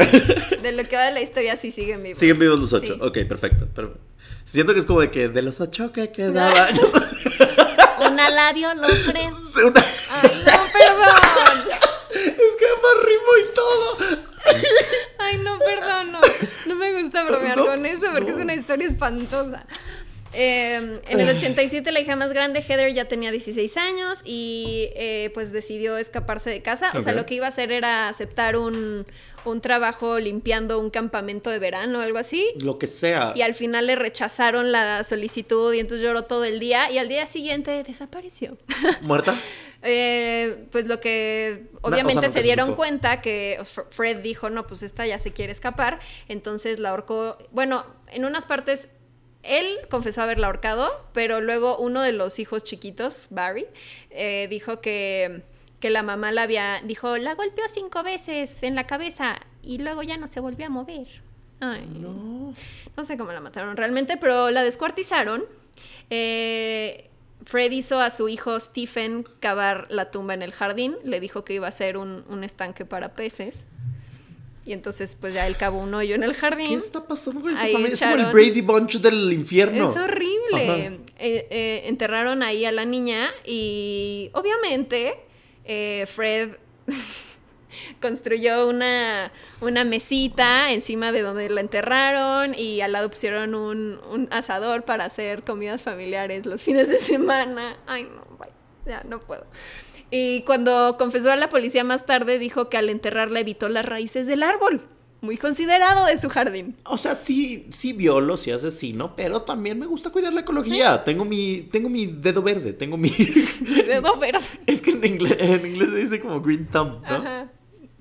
de lo que va de la historia, sí siguen vivos. Siguen vivos los ocho. Okay, Ok, perfecto. Pero siento que es como de que de los ocho que quedaba. Contralabio lo tres. Ay, no, perdón. Es que más rimo y todo. Ay, no, perdón, no. me gusta bromear con eso porque es una historia espantosa. Em, en el 87 la hija más grande, Heather, ya tenía 16 años y eh, pues decidió escaparse de casa. O sea, lo que iba a hacer era aceptar un, trabajo limpiando un campamento de verano o algo así. Lo que sea. Y al final le rechazaron la solicitud y entonces lloró todo el día y al día siguiente desapareció. ¿Muerta? Eh, pues lo que obviamente se dieron cuenta que Fred dijo, no, pues esta ya se quiere escapar, entonces la ahorcó, bueno, en unas partes él confesó haberla ahorcado, pero luego uno de los hijos chiquitos, Barry, eh, dijo que, la mamá la había, dijo, la golpeó cinco veces en la cabeza y luego ya no se volvió a mover. Ay, no. sé cómo la mataron realmente, pero la descuartizaron. Eh, Fred hizo a su hijo Stephen cavar la tumba en el jardín, le dijo que iba a ser un estanque para peces. Y entonces, pues ya él cavó un hoyo en el jardín. ¿Qué está pasando con esta familia? Es como el Brady Bunch del infierno. Es horrible. Eh, eh, enterraron ahí a la niña y obviamente eh, Fred construyó una, mesita encima de donde la enterraron y al lado pusieron un, un asador para hacer comidas familiares los fines de semana. Ay, no, vaya, ya no puedo. Y cuando confesó a la policía más tarde, dijo que al enterrarla evitó las raíces del árbol. Muy considerado de su jardín. O sea, sí, sí violo, sí asesino, pero también me gusta cuidar la ecología. Tengo mi, tengo mi dedo verde, tengo mi. dedo verde. Es que en inglés, se dice como green thumb, ¿no? Ajá.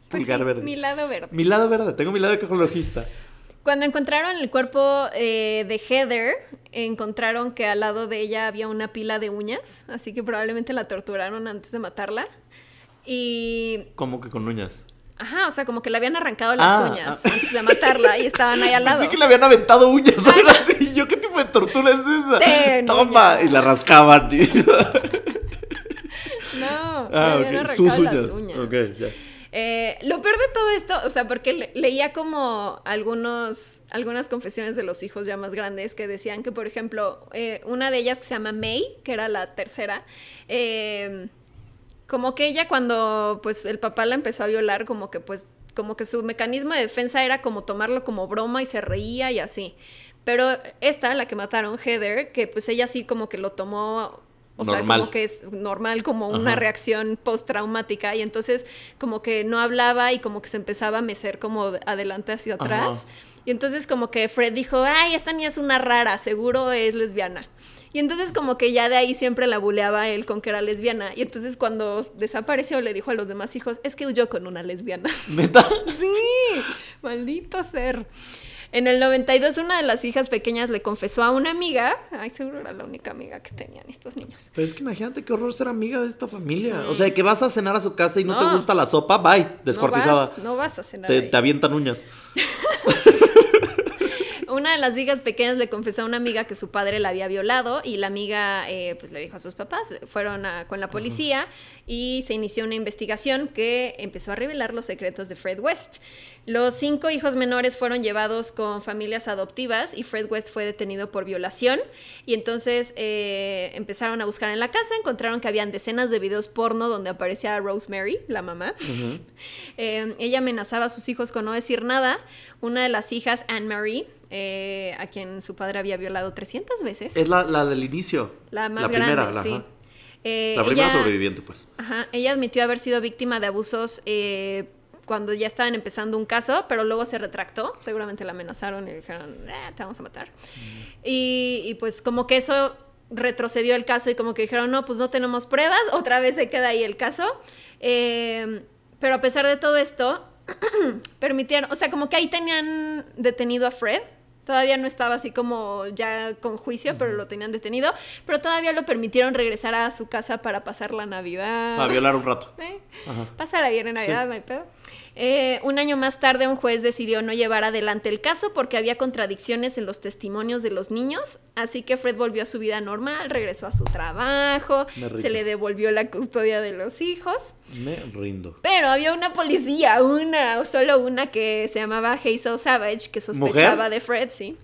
Pues verde. Mi lado verde. Mi lado verde, tengo mi lado ecologista. Cuando encontraron el cuerpo eh, de Heather, encontraron que al lado de ella había una pila de uñas, así que probablemente la torturaron antes de matarla. Y... ¿Cómo que con uñas? Ajá, o sea, como que le habían arrancado las ah, ah. uñas antes de matarla y estaban ahí al lado. así que le habían aventado uñas, ahora sí. ¿Yo qué tipo de tortura es esa? Toma, y la rascaban. no, ah, le habían arrancado las uñas. Okay, ya. Eh, lo peor de todo esto, o sea, porque leía como algunos, algunas confesiones de los hijos ya más grandes que decían que, por ejemplo, eh, una de ellas que se llama May, que era la tercera, eh, como que ella cuando pues el papá la empezó a violar, como que pues como que su mecanismo de defensa era como tomarlo como broma y se reía y así. Pero esta, la que mataron, Heather, que pues ella sí como que lo tomó o sea, como que es normal, como una reacción postraumática. Y entonces como que no hablaba y como que se empezaba a mecer como adelante hacia atrás. Y entonces como que Fred dijo, ay, esta niña es una rara, seguro es lesbiana. Y entonces como que ya de ahí siempre la buleaba él con que era lesbiana. Y entonces cuando desapareció le dijo a los demás hijos, es que huyó con una lesbiana. ¿Neta? sí, maldito ser. En el 92 una de las hijas pequeñas le confesó a una amiga, ay seguro era la única amiga que tenían estos niños. Pero es que imagínate qué horror ser amiga de esta familia. O sea, que vas a cenar a su casa y no, te gusta la sopa, bye, descuartizada. No vas, a cenar. Te, te avientan uñas. una de las hijas pequeñas le confesó a una amiga que su padre la había violado y la amiga eh, pues le dijo a sus papás, fueron con la policía y se inició una investigación que empezó a revelar los secretos de Fred West. Los cinco hijos menores fueron llevados con familias adoptivas y Fred West fue detenido por violación y entonces eh, empezaron a buscar en la casa, encontraron que habían decenas de videos porno donde aparecía Rosemary, la mamá. Eh, ella amenazaba a sus hijos con no decir nada. Una de las hijas, Anne Marie, eh, a quien su padre había violado 300 veces. Es la, del inicio. La más grande, la, sí. Eh, la primera sobreviviente, pues. Ajá, ella admitió haber sido víctima de abusos eh, cuando ya estaban empezando un caso, pero luego se retractó. Seguramente la amenazaron y dijeron, te vamos a matar. Mm. Y, pues como que eso retrocedió el caso y como que dijeron, no, pues no tenemos pruebas, otra vez se queda ahí el caso. Em, pero a pesar de todo esto, permitieron, o sea, como que ahí tenían detenido a Fred Todavía no estaba así como ya con juicio, pero lo tenían detenido. Pero todavía lo permitieron regresar a su casa para pasar la Navidad. Para violar un rato. pasa la bien en Navidad, pedo. Eh, un año más tarde un juez decidió no llevar adelante el caso porque había contradicciones en los testimonios de los niños, así que Fred volvió a su vida normal, regresó a su trabajo, se le devolvió la custodia de los hijos. Me rindo. Pero había una policía, una, solo una que se llamaba Hazel Savage, que sospechaba de Fred, sí.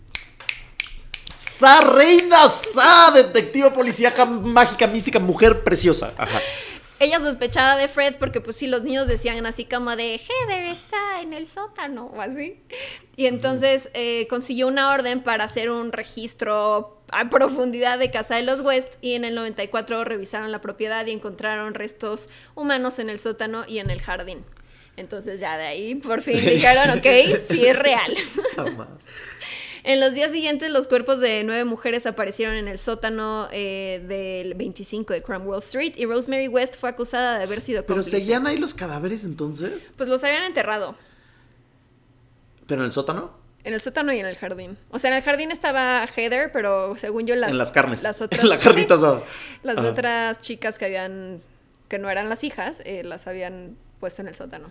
¡Sa reina! ¡Sa detectiva policíaca mágica mística mujer preciosa! Ajá ella sospechaba de Fred porque pues sí, los niños decían así como de Heather está en el sótano o así. Y entonces eh, consiguió una orden para hacer un registro a profundidad de Casa de los West y en el 94 revisaron la propiedad y encontraron restos humanos en el sótano y en el jardín. Entonces ya de ahí por fin dijeron, ok, sí es real. En los días siguientes, los cuerpos de nueve mujeres aparecieron en el sótano eh, del 25 de Cromwell Street y Rosemary West fue acusada de haber sido cómplice. ¿Pero seguían ahí los cadáveres entonces? Pues los habían enterrado. ¿Pero en el sótano? En el sótano y en el jardín. O sea, en el jardín estaba Heather, pero según yo las... En las carnes. Las otras... Las otras chicas que habían... que no eran las hijas, eh, las habían puesto en el sótano.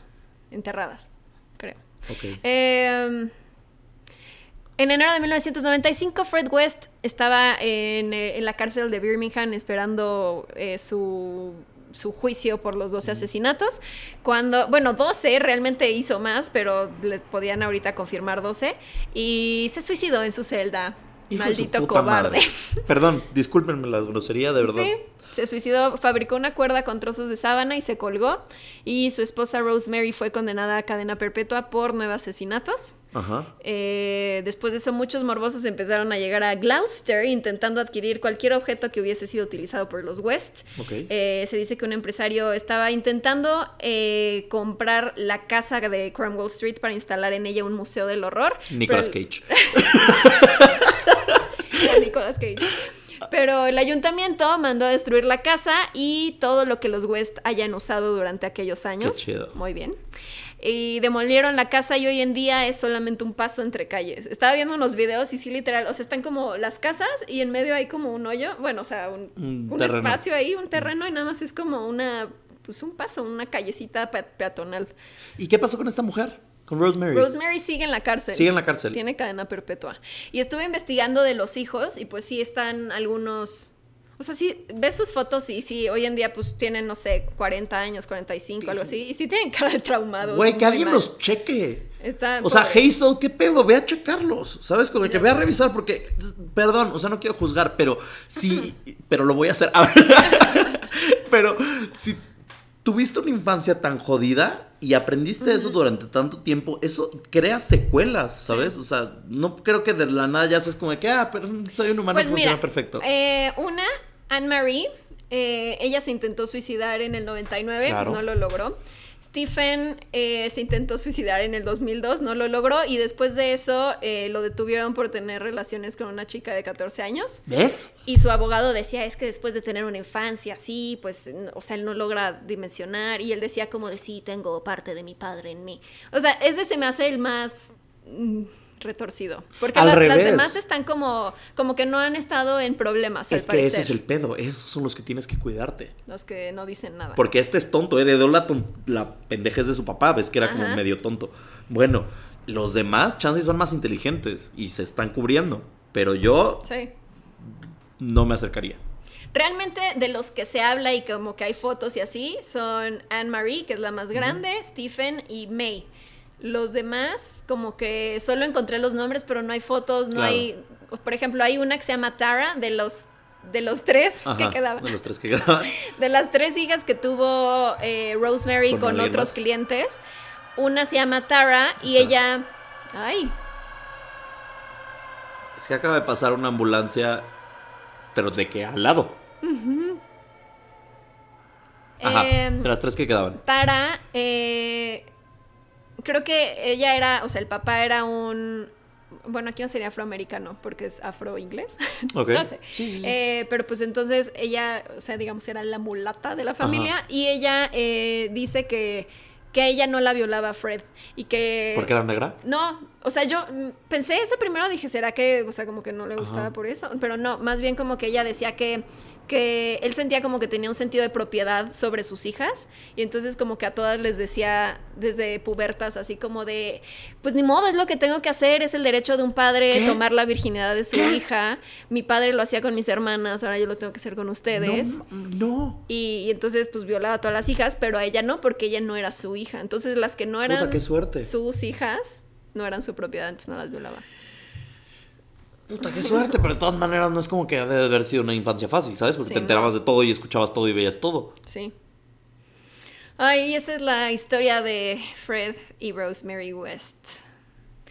Enterradas, creo. Ok. Eh, en enero de 1995, Fred West estaba eh, en, la cárcel de Birmingham esperando eh, su, su, juicio por los 12 asesinatos. Cuando, bueno, 12 realmente hizo más, pero le podían ahorita confirmar 12. Y se suicidó en su celda. Maldito cobarde. Perdón, discúlpenme la grosería, de verdad se suicidó, fabricó una cuerda con trozos de sábana y se colgó. Y su esposa Rosemary fue condenada a cadena perpetua por nueve asesinatos. Eh, después de eso, muchos morbosos empezaron a llegar a Gloucester intentando adquirir cualquier objeto que hubiese sido utilizado por los West. Eh, se dice que un empresario estaba intentando eh, comprar la casa de Cromwell Street para instalar en ella un museo del horror. Nicolas Cage. Nicolas Cage. Pero el ayuntamiento mandó a destruir la casa y todo lo que los West hayan usado durante aquellos años. chido. Muy bien y demolieron la casa y hoy en día es solamente un paso entre calles. Estaba viendo unos videos y sí, literal, o sea, están como las casas y en medio hay como un hoyo, bueno, o sea, un, espacio ahí, un mm. terreno y nada más es como una, pues un paso, una callecita peatonal. ¿Y qué pasó con esta mujer? Con Rosemary. Rosemary sigue en la cárcel. Sigue en la cárcel. Tiene cadena perpetua. Y estuve investigando de los hijos y pues sí están algunos... O sea, sí, ves sus fotos y sí, hoy en día pues tienen, no sé, 40 años, 45, algo así. Y sí tienen cara de traumado. Güey, que alguien los cheque. o sea, Hazel, ¿qué pedo? Ve a checarlos, ¿sabes? Como que voy a revisar porque, perdón, o sea, no quiero juzgar, pero sí, pero lo voy a hacer. pero si tuviste una infancia tan jodida y aprendiste eso durante tanto tiempo, eso crea secuelas, ¿sabes? O sea, no creo que de la nada ya seas como que, ah, pero soy un humano que pues funciona perfecto. Eh, una, Anne-Marie, eh, ella se intentó suicidar en el 99, pues no lo logró. Stephen eh, se intentó suicidar en el 2002, no lo logró y después de eso eh, lo detuvieron por tener relaciones con una chica de 14 años. ¿Ves? Y su abogado decía, es que después de tener una infancia así, pues, o sea, él no logra dimensionar y él decía como de sí, tengo parte de mi padre en mí. O sea, ese se me hace el más... Mm, retorcido. Porque las, demás están como, como que no han estado en problemas. Es que ese es el pedo, esos son los que tienes que cuidarte. Los que no dicen nada. Porque este es tonto, heredó la, la pendejez de su papá, ves que era como medio tonto. Bueno, los demás chances son más inteligentes y se están cubriendo, pero yo sí. no me acercaría. Realmente de los que se habla y como que hay fotos y así son Anne Marie, que es la más grande, Stephen y May. Los demás, como que solo encontré los nombres, pero no hay fotos, no hay... Por ejemplo, hay una que se llama Tara, de los de los tres que quedaban. De los tres que quedaban. De las tres hijas que tuvo eh, Rosemary con, otros clientes. Una se llama Tara y ella. Ay. Es que acaba de pasar una ambulancia, pero de qué? al lado. Ajá, em, de las tres que quedaban. Tara, eh, creo que ella era, o sea, el papá era un, bueno, aquí no sería afroamericano porque es afro-inglés. no sé. Eh, pero pues entonces ella, o sea, digamos, era la mulata de la familia y ella eh, dice que, que ella no la violaba Fred y que... ¿Porque era negra? No, o sea, yo pensé eso primero, dije, ¿será que, o sea, como que no le gustaba por eso? Pero no, más bien como que ella decía que que él sentía como que tenía un sentido de propiedad sobre sus hijas y entonces como que a todas les decía desde pubertas así como de, pues ni modo, es lo que tengo que hacer, es el derecho de un padre tomar la virginidad de su hija, mi padre lo hacía con mis hermanas, ahora yo lo tengo que hacer con ustedes. No. Y, entonces pues violaba a todas las hijas, pero a ella no, porque ella no era su hija. Entonces las que no eran sus hijas no eran su propiedad, entonces no las violaba. Puta, qué suerte, pero de todas maneras no es como que debe haber sido una infancia fácil, ¿sabes? Porque te enterabas de todo y escuchabas todo y veías todo. Sí. Ay, esa es la historia de Fred y Rosemary West.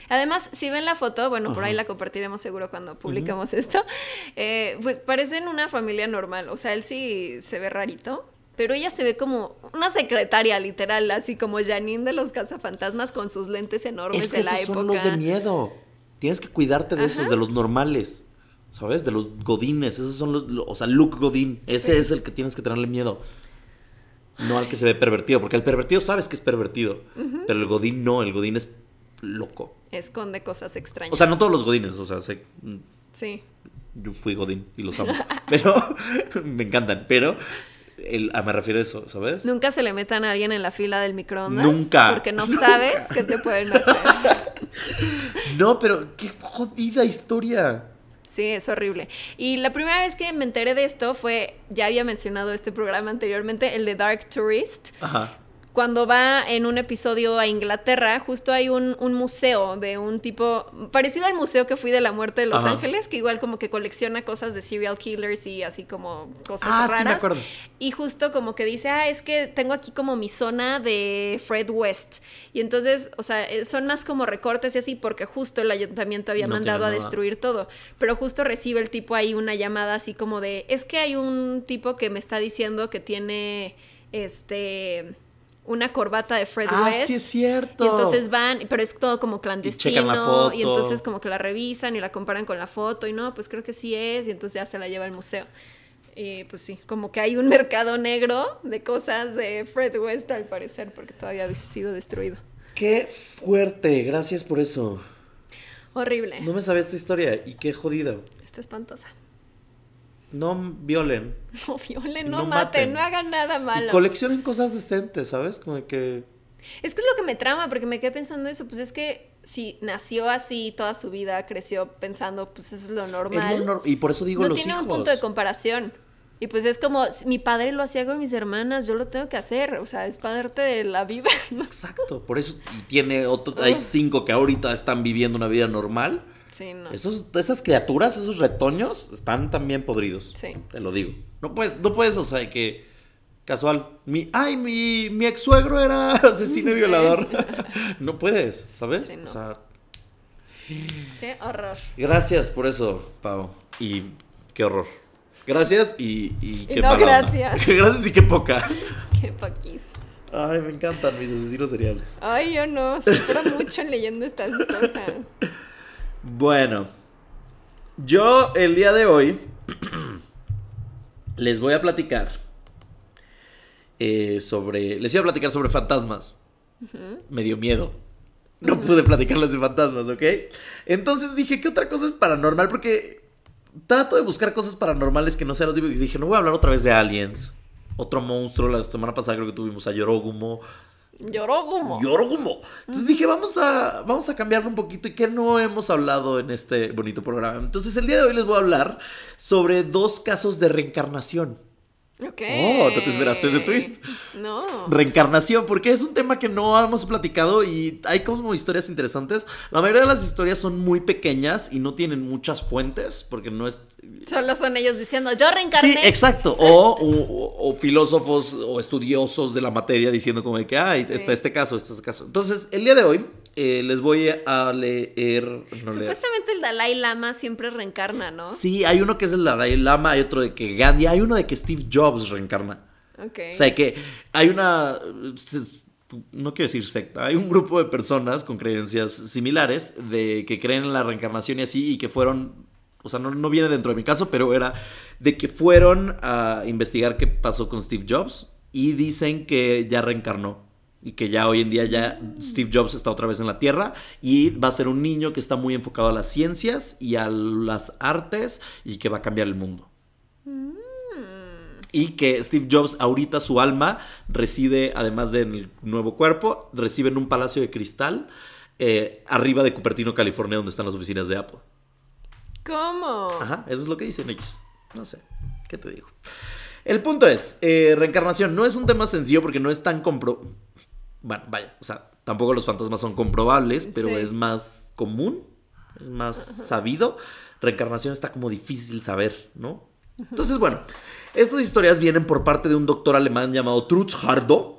Además, si ven la foto, bueno, por ahí la compartiremos seguro cuando publicamos esto, eh, pues parecen una familia normal, o sea, él sí se ve rarito, pero ella se ve como una secretaria literal, así como Janine de los cazafantasmas con sus lentes enormes es que de la esos Son los de miedo. Tienes que cuidarte de esos, de los normales. ¿Sabes? De los godines. Esos son los. o sea, Luke Godin, Ese es el que tienes que tenerle miedo. No al que se ve pervertido. Porque el pervertido sabes que es pervertido. Pero el godín no. El godín es loco. Esconde cosas extrañas. O sea, no todos los godines. O sea, sé. Mm, sí. Yo fui godín y los amo. pero. me encantan. Pero. El, ah, me refiero a eso, ¿sabes? Nunca se le metan a alguien en la fila del microondas. Nunca. Porque no sabes qué te pueden hacer. no, pero qué jodida historia. Sí, es horrible. Y la primera vez que me enteré de esto fue, ya había mencionado este programa anteriormente, el de Dark Tourist, Ajá cuando va en un episodio a Inglaterra, justo hay un, museo de un tipo parecido al museo que fui de la muerte de Los Ángeles, que igual como que colecciona cosas de serial killers y así como cosas ah, Sí me acuerdo. Y justo como que dice, ah, es que tengo aquí como mi zona de Fred West. Y entonces, o sea, eh, son más como recortes y así, porque justo el ayuntamiento había mandado a destruir todo. Pero justo recibe el tipo ahí una llamada así como de, es que hay un tipo que me está diciendo que tiene, este una corbata de Fred West. Ah, sí es cierto. Y entonces van, pero es todo como clandestino. Y, la foto. y entonces como que la revisan y la comparan con la foto y no, pues creo que sí es y entonces ya se la lleva al museo. Y eh, pues sí, como que hay un mercado negro de cosas de Fred West al parecer porque todavía ha sido destruido. Qué fuerte, gracias por eso. Horrible. No me sabía esta historia y qué jodido. Está espantosa no violen. No violen, no, maten, no hagan nada malo. coleccionen cosas decentes, ¿sabes? Como que... Es que es lo que me trama, porque me quedé pensando eso, pues es que si nació así toda su vida, creció pensando, pues eso es lo normal. y por eso digo no tiene un punto de comparación. Y pues es como, mi padre lo hacía con mis hermanas, yo lo tengo que hacer, o sea, es parte de la vida. Exacto, por eso y tiene otro, hay cinco que ahorita están viviendo una vida normal Sí, Esos, esas criaturas, esos retoños, están también podridos. Sí. Te lo digo. No puedes, no puedes, o sea, que. Casual. Mi, ay, mi, mi ex suegro era asesino y violador. no puedes, ¿sabes? O sea. Qué horror. Gracias por eso, Pau. Y qué horror. Gracias y, qué no, gracias. gracias y qué poca. qué poquís. Ay, me encantan mis asesinos seriales. Ay, yo no, sufro mucho leyendo estas cosas. Bueno, yo el día de hoy les voy a platicar eh, sobre. Les iba a platicar sobre fantasmas. Me dio miedo. No pude platicarles de fantasmas, ¿ok? Entonces dije, ¿qué otra cosa es paranormal? Porque trato de buscar cosas paranormales que no sean los Y dije, no voy a hablar otra vez de aliens. Otro monstruo, la semana pasada creo que tuvimos a Yorogumo. Yorogumo. Yorogumo. Entonces dije, vamos a, vamos a cambiarlo un poquito y que no hemos hablado en este bonito programa. Entonces el día de hoy les voy a hablar sobre dos casos de reencarnación no oh, te esperaste ese twist. No. Reencarnación, porque es un tema que no hemos platicado y hay como historias interesantes. La mayoría de las historias son muy pequeñas y no tienen muchas fuentes, porque no es. Solo son ellos diciendo, yo reencarné. Sí, exacto. O, filósofos o estudiosos de la materia diciendo, como que, ay, está este caso, es este caso. Entonces, el día de hoy eh, les voy a leer. Supuestamente el Dalai Lama siempre reencarna, ¿no? Sí, hay uno que es el Dalai Lama, hay otro de que Gandhi, hay uno de que Steve Jobs reencarna. Ok. O sea, que hay una. No quiero decir secta, hay un grupo de personas con creencias similares de que creen en la reencarnación y así, y que fueron. O sea, no, no viene dentro de mi caso, pero era de que fueron a investigar qué pasó con Steve Jobs y dicen que ya reencarnó y que ya hoy en día ya Steve Jobs está otra vez en la Tierra y va a ser un niño que está muy enfocado a las ciencias y a las artes y que va a cambiar el mundo. Mm. Y que Steve Jobs ahorita su alma reside, además del nuevo cuerpo, recibe en un palacio de cristal eh, arriba de Cupertino, California, donde están las oficinas de Apple. ¿Cómo? Ajá, eso es lo que dicen ellos. No sé, ¿qué te digo? El punto es, eh, reencarnación no es un tema sencillo porque no es tan compro bueno, vaya, o sea, tampoco los fantasmas son comprobables, pero es más común, es más sabido. Reencarnación está como difícil saber, ¿no? Entonces, bueno, estas historias vienen por parte de un doctor alemán llamado Trutz Hardo,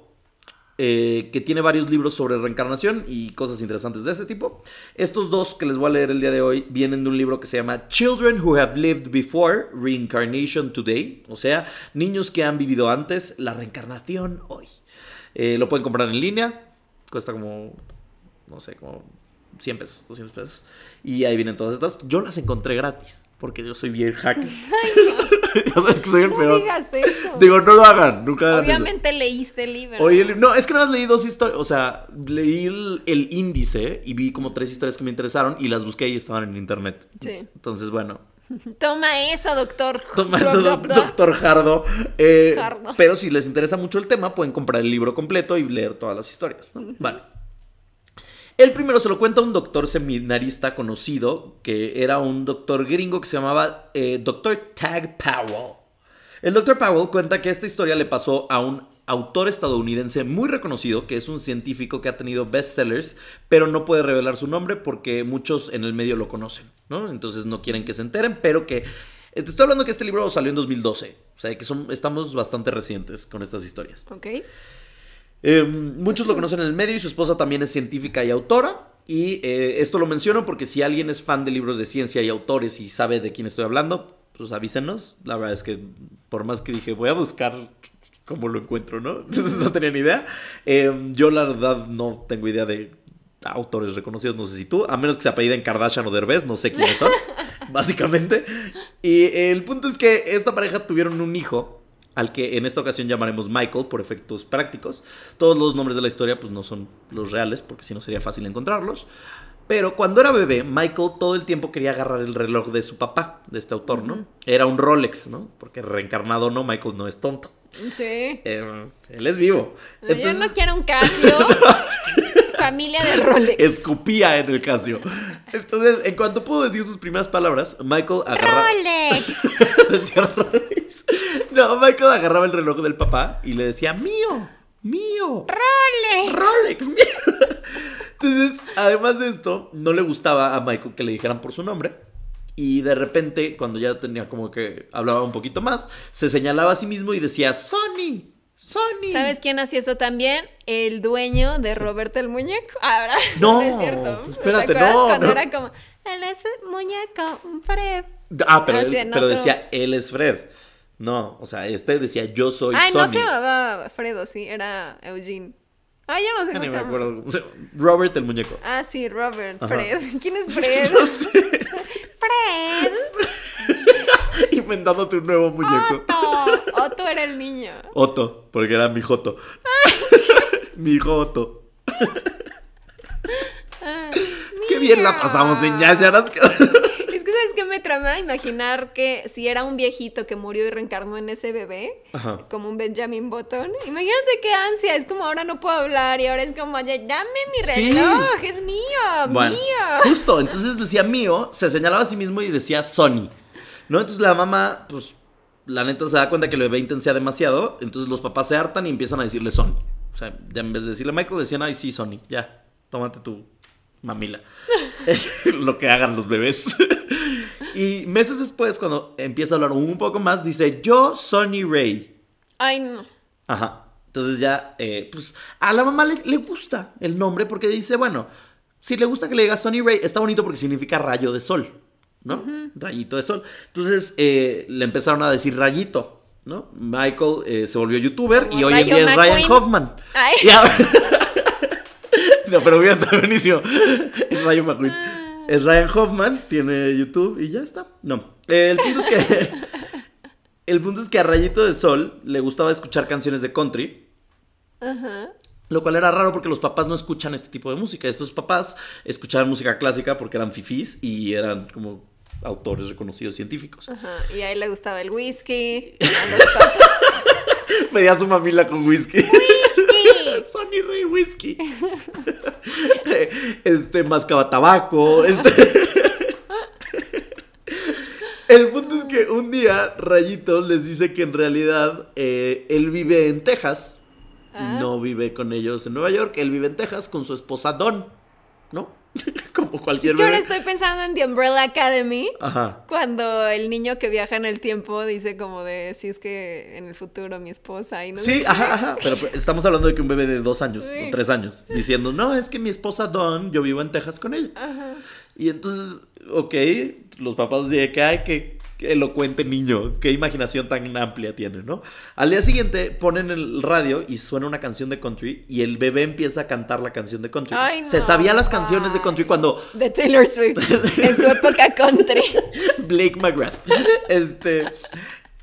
eh, que tiene varios libros sobre reencarnación y cosas interesantes de ese tipo. Estos dos que les voy a leer el día de hoy vienen de un libro que se llama Children Who Have Lived Before, Reincarnation Today, o sea, niños que han vivido antes, la reencarnación hoy. Eh, lo pueden comprar en línea. Cuesta como, no sé, como 100 pesos, 200 pesos. Y ahí vienen todas estas. Yo las encontré gratis, porque yo soy bien hacker. no. ya soy el peor. eso. Digo, no lo hagan, nunca Obviamente leíste el libro. no, es que nada más leí dos historias. O sea, leí el, el, índice y vi como tres historias que me interesaron y las busqué y estaban en internet. Sí. Entonces, bueno, Toma eso, doctor. Toma eso, doctor eh, Jardo. Pero si les interesa mucho el tema, pueden comprar el libro completo y leer todas las historias. Vale. El primero se lo cuenta un doctor seminarista conocido, que era un doctor gringo que se llamaba eh, Doctor Tag Powell. El doctor Powell cuenta que esta historia le pasó a un autor estadounidense muy reconocido, que es un científico que ha tenido bestsellers, pero no puede revelar su nombre porque muchos en el medio lo conocen, ¿no? Entonces no quieren que se enteren, pero que... Eh, te estoy hablando que este libro salió en 2012, o sea que son, estamos bastante recientes con estas historias. Ok. Eh, muchos lo conocen en el medio y su esposa también es científica y autora. Y eh, esto lo menciono porque si alguien es fan de libros de ciencia y autores y sabe de quién estoy hablando, pues avísenos. La verdad es que por más que dije, voy a buscar cómo lo encuentro, ¿no? Entonces no tenía ni idea. Em, yo la verdad no tengo idea de autores reconocidos, no sé si tú, a menos que se apelliden Kardashian o Derbez, no sé quiénes son, básicamente. Y el punto es que esta pareja tuvieron un hijo al que en esta ocasión llamaremos Michael por efectos prácticos. Todos los nombres de la historia pues no son los reales porque si no sería fácil encontrarlos. Pero cuando era bebé, Michael todo el tiempo quería agarrar el reloj de su papá, de este autor, ¿no? Era un Rolex, ¿no? Porque reencarnado no, Michael no es tonto. Sí. Em, él es vivo. Yo no quiero un Casio. Familia de Rolex. Escupía en el Casio. Entonces, en cuanto pudo decir sus primeras palabras, Michael agarraba. ¡Rolex! decía Rolex. No, Michael agarraba el reloj del papá y le decía: ¡Mío! ¡Mío! ¡Rolex! ¡Rolex! Entonces, además de esto, no le gustaba a Michael que le dijeran por su nombre y de repente, cuando ya tenía como que hablaba un poquito más, se señalaba a sí mismo y decía, Sony, Sony. ¿Sabes quién hacía eso también? El dueño de Roberto el Muñeco. Ahora, no, es cierto. Espérate, no. Cuando era como, él es el muñeco, Fred. Ah, pero, ah, él, pero decía, él es Fred. No, o sea, este decía, yo soy Ay, ah, Sony. no se llamaba Fredo, sí, era Eugene. Ah, ya no sé cómo se llama. Robert el muñeco. Ah, sí, Robert, Fred. ¿Quién es Fred? no sé. Inventándote un nuevo muñeco. Otto. era el niño. Otto, porque era mi Joto. mi hijo Qué bien la pasamos en ñañaras que me a Imaginar que si era un viejito que murió y reencarnó en ese bebé, como un Benjamin Button. Imagínate qué ansia, es como ahora no puedo hablar y ahora es como, ya, dame mi reloj, es mío, mío. Justo, entonces decía mío, se señalaba a sí mismo y decía Sony. ¿No? Entonces la mamá, pues, la neta se da cuenta que el bebé intensa demasiado, entonces los papás se hartan y empiezan a decirle Sony. O sea, ya en vez de decirle Michael, decían, ay, sí, Sony, ya, tómate tu mamila. lo que hagan los bebés. Y meses después, cuando empieza a hablar un poco más, dice, yo, Sonny Ray. Ay, no. Ajá. Entonces ya, eh, pues a la mamá le, gusta el nombre porque dice, bueno, si le gusta que le diga Sonny Ray, está bonito porque significa rayo de sol, ¿no? Rayito de sol. Entonces eh, le empezaron a decir rayito. ¿No? Michael eh, se volvió youtuber y hoy en día es Ryan Hoffman. Ay. no, pero hubiera estado buenísimo. Rayo McQueen. Ah. Es Ryan Hoffman, tiene YouTube y ya está. No. el punto es que. el punto es que a Rayito de Sol le gustaba escuchar canciones de country. Ajá. Lo cual era raro porque los papás no escuchan este tipo de música. Estos papás escuchaban música clásica porque eran fifís y eran como autores reconocidos científicos. Ajá, y a él le gustaba el whisky. Pedía a su mamila con whisky. Sonny Ray Whiskey este, mascaba tabaco. Este. El punto es que un día Rayito les dice que en realidad eh, él vive en Texas. Y ah. No vive con ellos en Nueva York. Él vive en Texas con su esposa Don, ¿no? Como cualquier es que ahora estoy pensando en The Umbrella Academy. Ajá. Cuando el niño que viaja en el tiempo dice como de, si es que en el futuro mi esposa y Sí, ajá, ajá. Pero estamos hablando de que un bebé de dos años, o tres años, diciendo, no, es que mi esposa Don, yo vivo en Texas con ella. Ajá. Y entonces, ok, los papás dicen que hay que Qué elocuente niño, qué imaginación tan amplia tiene, ¿no? Al día siguiente ponen el radio y suena una canción de country y el bebé empieza a cantar la canción de country. Se sabía las canciones de country cuando... De Taylor Swift, en su época country. Blake McGrath. Este...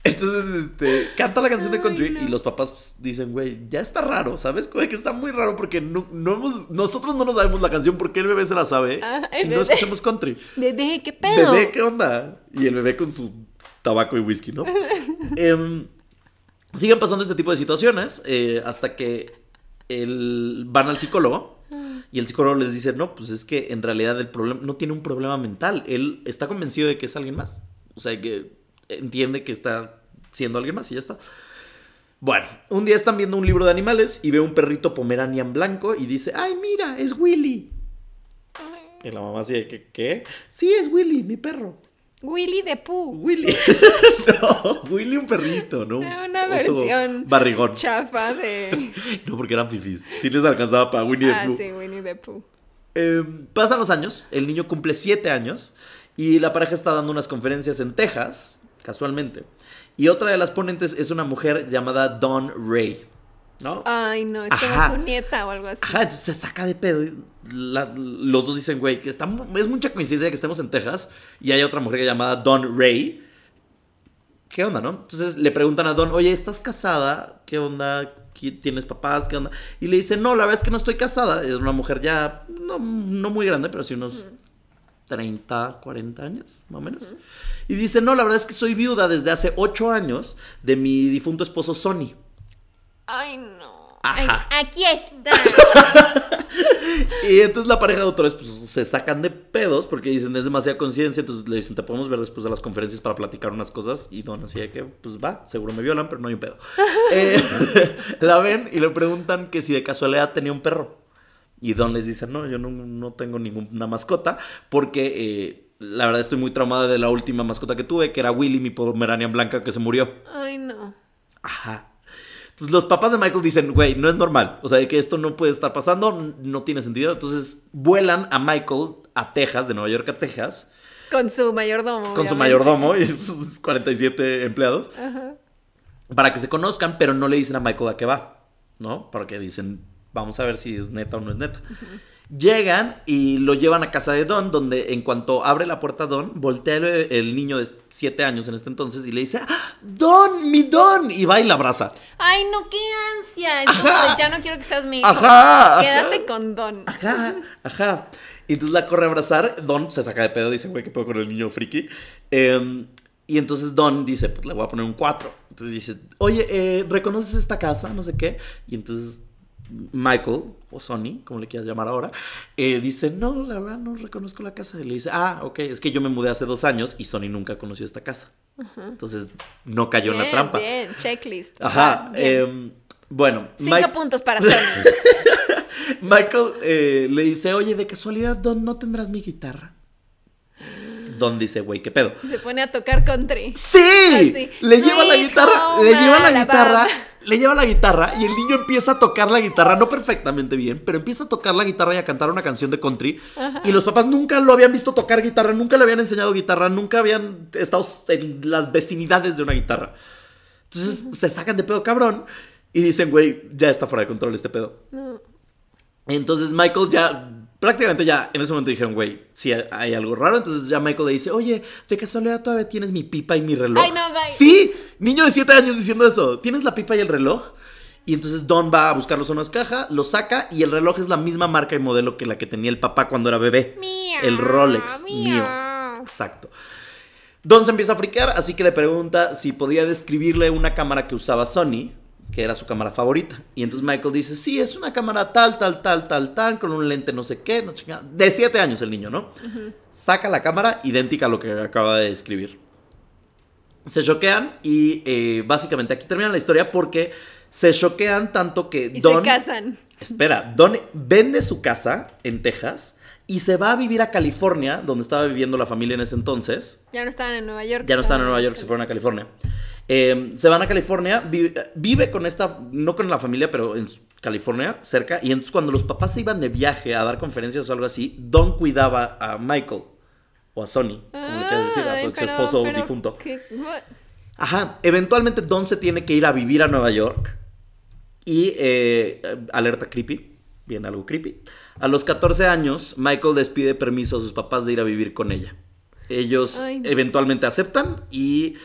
Entonces, este, canta la canción de country y los papás pues, dicen, güey, ya está raro, ¿sabes? que está muy raro porque no, nosotros no nos sabemos la canción porque el bebé se la sabe ah, si no escuchamos country. Bebé, ¿qué pedo? Bebé, ¿qué onda? Y el bebé con su tabaco y whisky, ¿no? Em, siguen pasando este tipo de situaciones eh, hasta que van al psicólogo. Ah. Y el psicólogo les dice, no, pues es que en realidad el problema no tiene un problema mental, él está convencido de que es alguien más. O sea, que entiende que está siendo alguien más y ya está. Bueno, un día están viendo un libro de animales y ve un perrito pomeranian blanco y dice, ay, mira, es Willy. Y la mamá dice, ¿qué? Sí, es Willy, mi perro. Willy de Pooh. Willy. no, Willy un perrito, ¿no? Ah, una versión. Barrigón. Chafa de. no, porque eran fifis. Sí les alcanzaba para Willy de Pooh. Ah, sí, Willy Pooh. Em, pasan los años, el niño cumple siete años y la pareja está dando unas conferencias en Texas casualmente. Y otra de las ponentes es una mujer llamada Don Ray. ¿No? Ay, no, es como su nieta o algo así. Ajá, se saca de pedo. los dos dicen, güey, que es mucha coincidencia que estemos en Texas y hay otra mujer llamada Don Ray. ¿Qué onda, no? Entonces le preguntan a Don, oye, ¿estás casada? ¿Qué onda? ¿Tienes papás? ¿Qué onda? Y le dicen, no, la verdad es que no estoy casada. Es una mujer ya no, no muy grande, pero sí unos 30, 40 años, más o menos. Y dice, no, la verdad es que soy viuda desde hace 8 años de mi difunto esposo Sony. Ay, no. aquí está. y entonces la pareja de autores pues, se sacan de pedos porque dicen, es demasiada conciencia. Entonces le dicen, te podemos ver después de las conferencias para platicar unas cosas. Y Don así de que, pues va, seguro me violan, pero no hay un pedo. Eh, la ven y le preguntan que si de casualidad tenía un perro. Y Don les dice, no, yo no, tengo ninguna mascota porque eh, la verdad estoy muy traumada de la última mascota que tuve, que era Willy, mi pomeranian blanca, que se murió. Ay, no. Ajá. Entonces los papás de Michael dicen, güey, no es normal. O sea, que esto no puede estar pasando, no tiene sentido. Entonces vuelan a Michael a Texas, de Nueva York a Texas. Con su mayordomo. Con su mayordomo y sus 47 empleados. Ajá. Para que se conozcan, pero no le dicen a Michael a qué va, ¿no? Porque dicen, vamos a ver si es neta o no es neta. Llegan y lo llevan a casa de Don, donde en cuanto abre la puerta Don, voltea el, niño de siete años en este entonces y le dice, ah, Don, mi Don, y va y la abraza. Ay, no, qué ansia. Entonces, ya no quiero que seas mi hijo. Ajá. Quédate con Don. Ajá, ajá. Y entonces la corre a abrazar, Don se saca de pedo, dice, güey, ¿qué puedo con el niño friki? Em, y entonces Don dice, pues le voy a poner un 4. Entonces dice, oye, eh, ¿reconoces esta casa? No sé qué. Y entonces Michael, o Sony, como le quieras llamar ahora, eh, dice, no, la verdad no reconozco la casa. Y le dice, ah, ok, es que yo me mudé hace dos años y Sony nunca conoció esta casa. Entonces, no cayó en la trampa. Bien, checklist. Ajá. Eh, bueno. Cinco puntos para Sony. Michael eh, le dice, oye, de casualidad, Don, ¿no tendrás mi guitarra? Don dice, güey, ¿qué pedo? Se pone a tocar country. ¡Sí! Le lleva la guitarra, le lleva la guitarra, le lleva la guitarra y el niño empieza a tocar la guitarra, no perfectamente bien, pero empieza a tocar la guitarra y a cantar una canción de country. Y los papás nunca lo habían visto tocar guitarra, nunca le habían enseñado guitarra, nunca habían estado en las vecindades de una guitarra. Entonces se sacan de pedo cabrón y dicen, güey, ya está fuera de control este pedo. Entonces Michael ya prácticamente ya en ese momento dijeron, güey, si hay algo raro, entonces ya Michael le dice, oye, de casualidad todavía tienes mi pipa y mi reloj. Sí, niño de 7 años diciendo eso, tienes la pipa y el reloj. Y entonces Don va a buscarlos en una caja, lo saca y el reloj es la misma marca y modelo que la que tenía el papá cuando era bebé. El Rolex mío. Exacto. Don se empieza a fricar, así que le pregunta si podía describirle una cámara que usaba Sony que era su cámara favorita. Y entonces Michael dice, sí, es una cámara tal, tal, tal, tal, tal, con un lente no sé qué, no De siete años el niño, ¿no? Saca la cámara idéntica a lo que acaba de describir. Se choquean y eh, básicamente aquí termina la historia porque se choquean tanto que y Don... Se casan. Espera, Don vende su casa en Texas y se va a vivir a California, donde estaba viviendo la familia en ese entonces. Ya no estaban en Nueva York. Ya no estaban en Nueva York, se fueron a California. Em, se van a California, vive, con esta, no con la familia, pero en California, cerca. Y entonces cuando los papás se iban de viaje a dar conferencias o algo así, Don cuidaba a Michael o a Sonny, como quieras decir, a su ex esposo difunto. Ajá, eventualmente Don se tiene que ir a vivir a Nueva York. Y eh, alerta creepy Bien, algo creepy. A los 14 años, Michael despide permiso a sus papás de ir a vivir con ella. Ellos eventualmente aceptan y,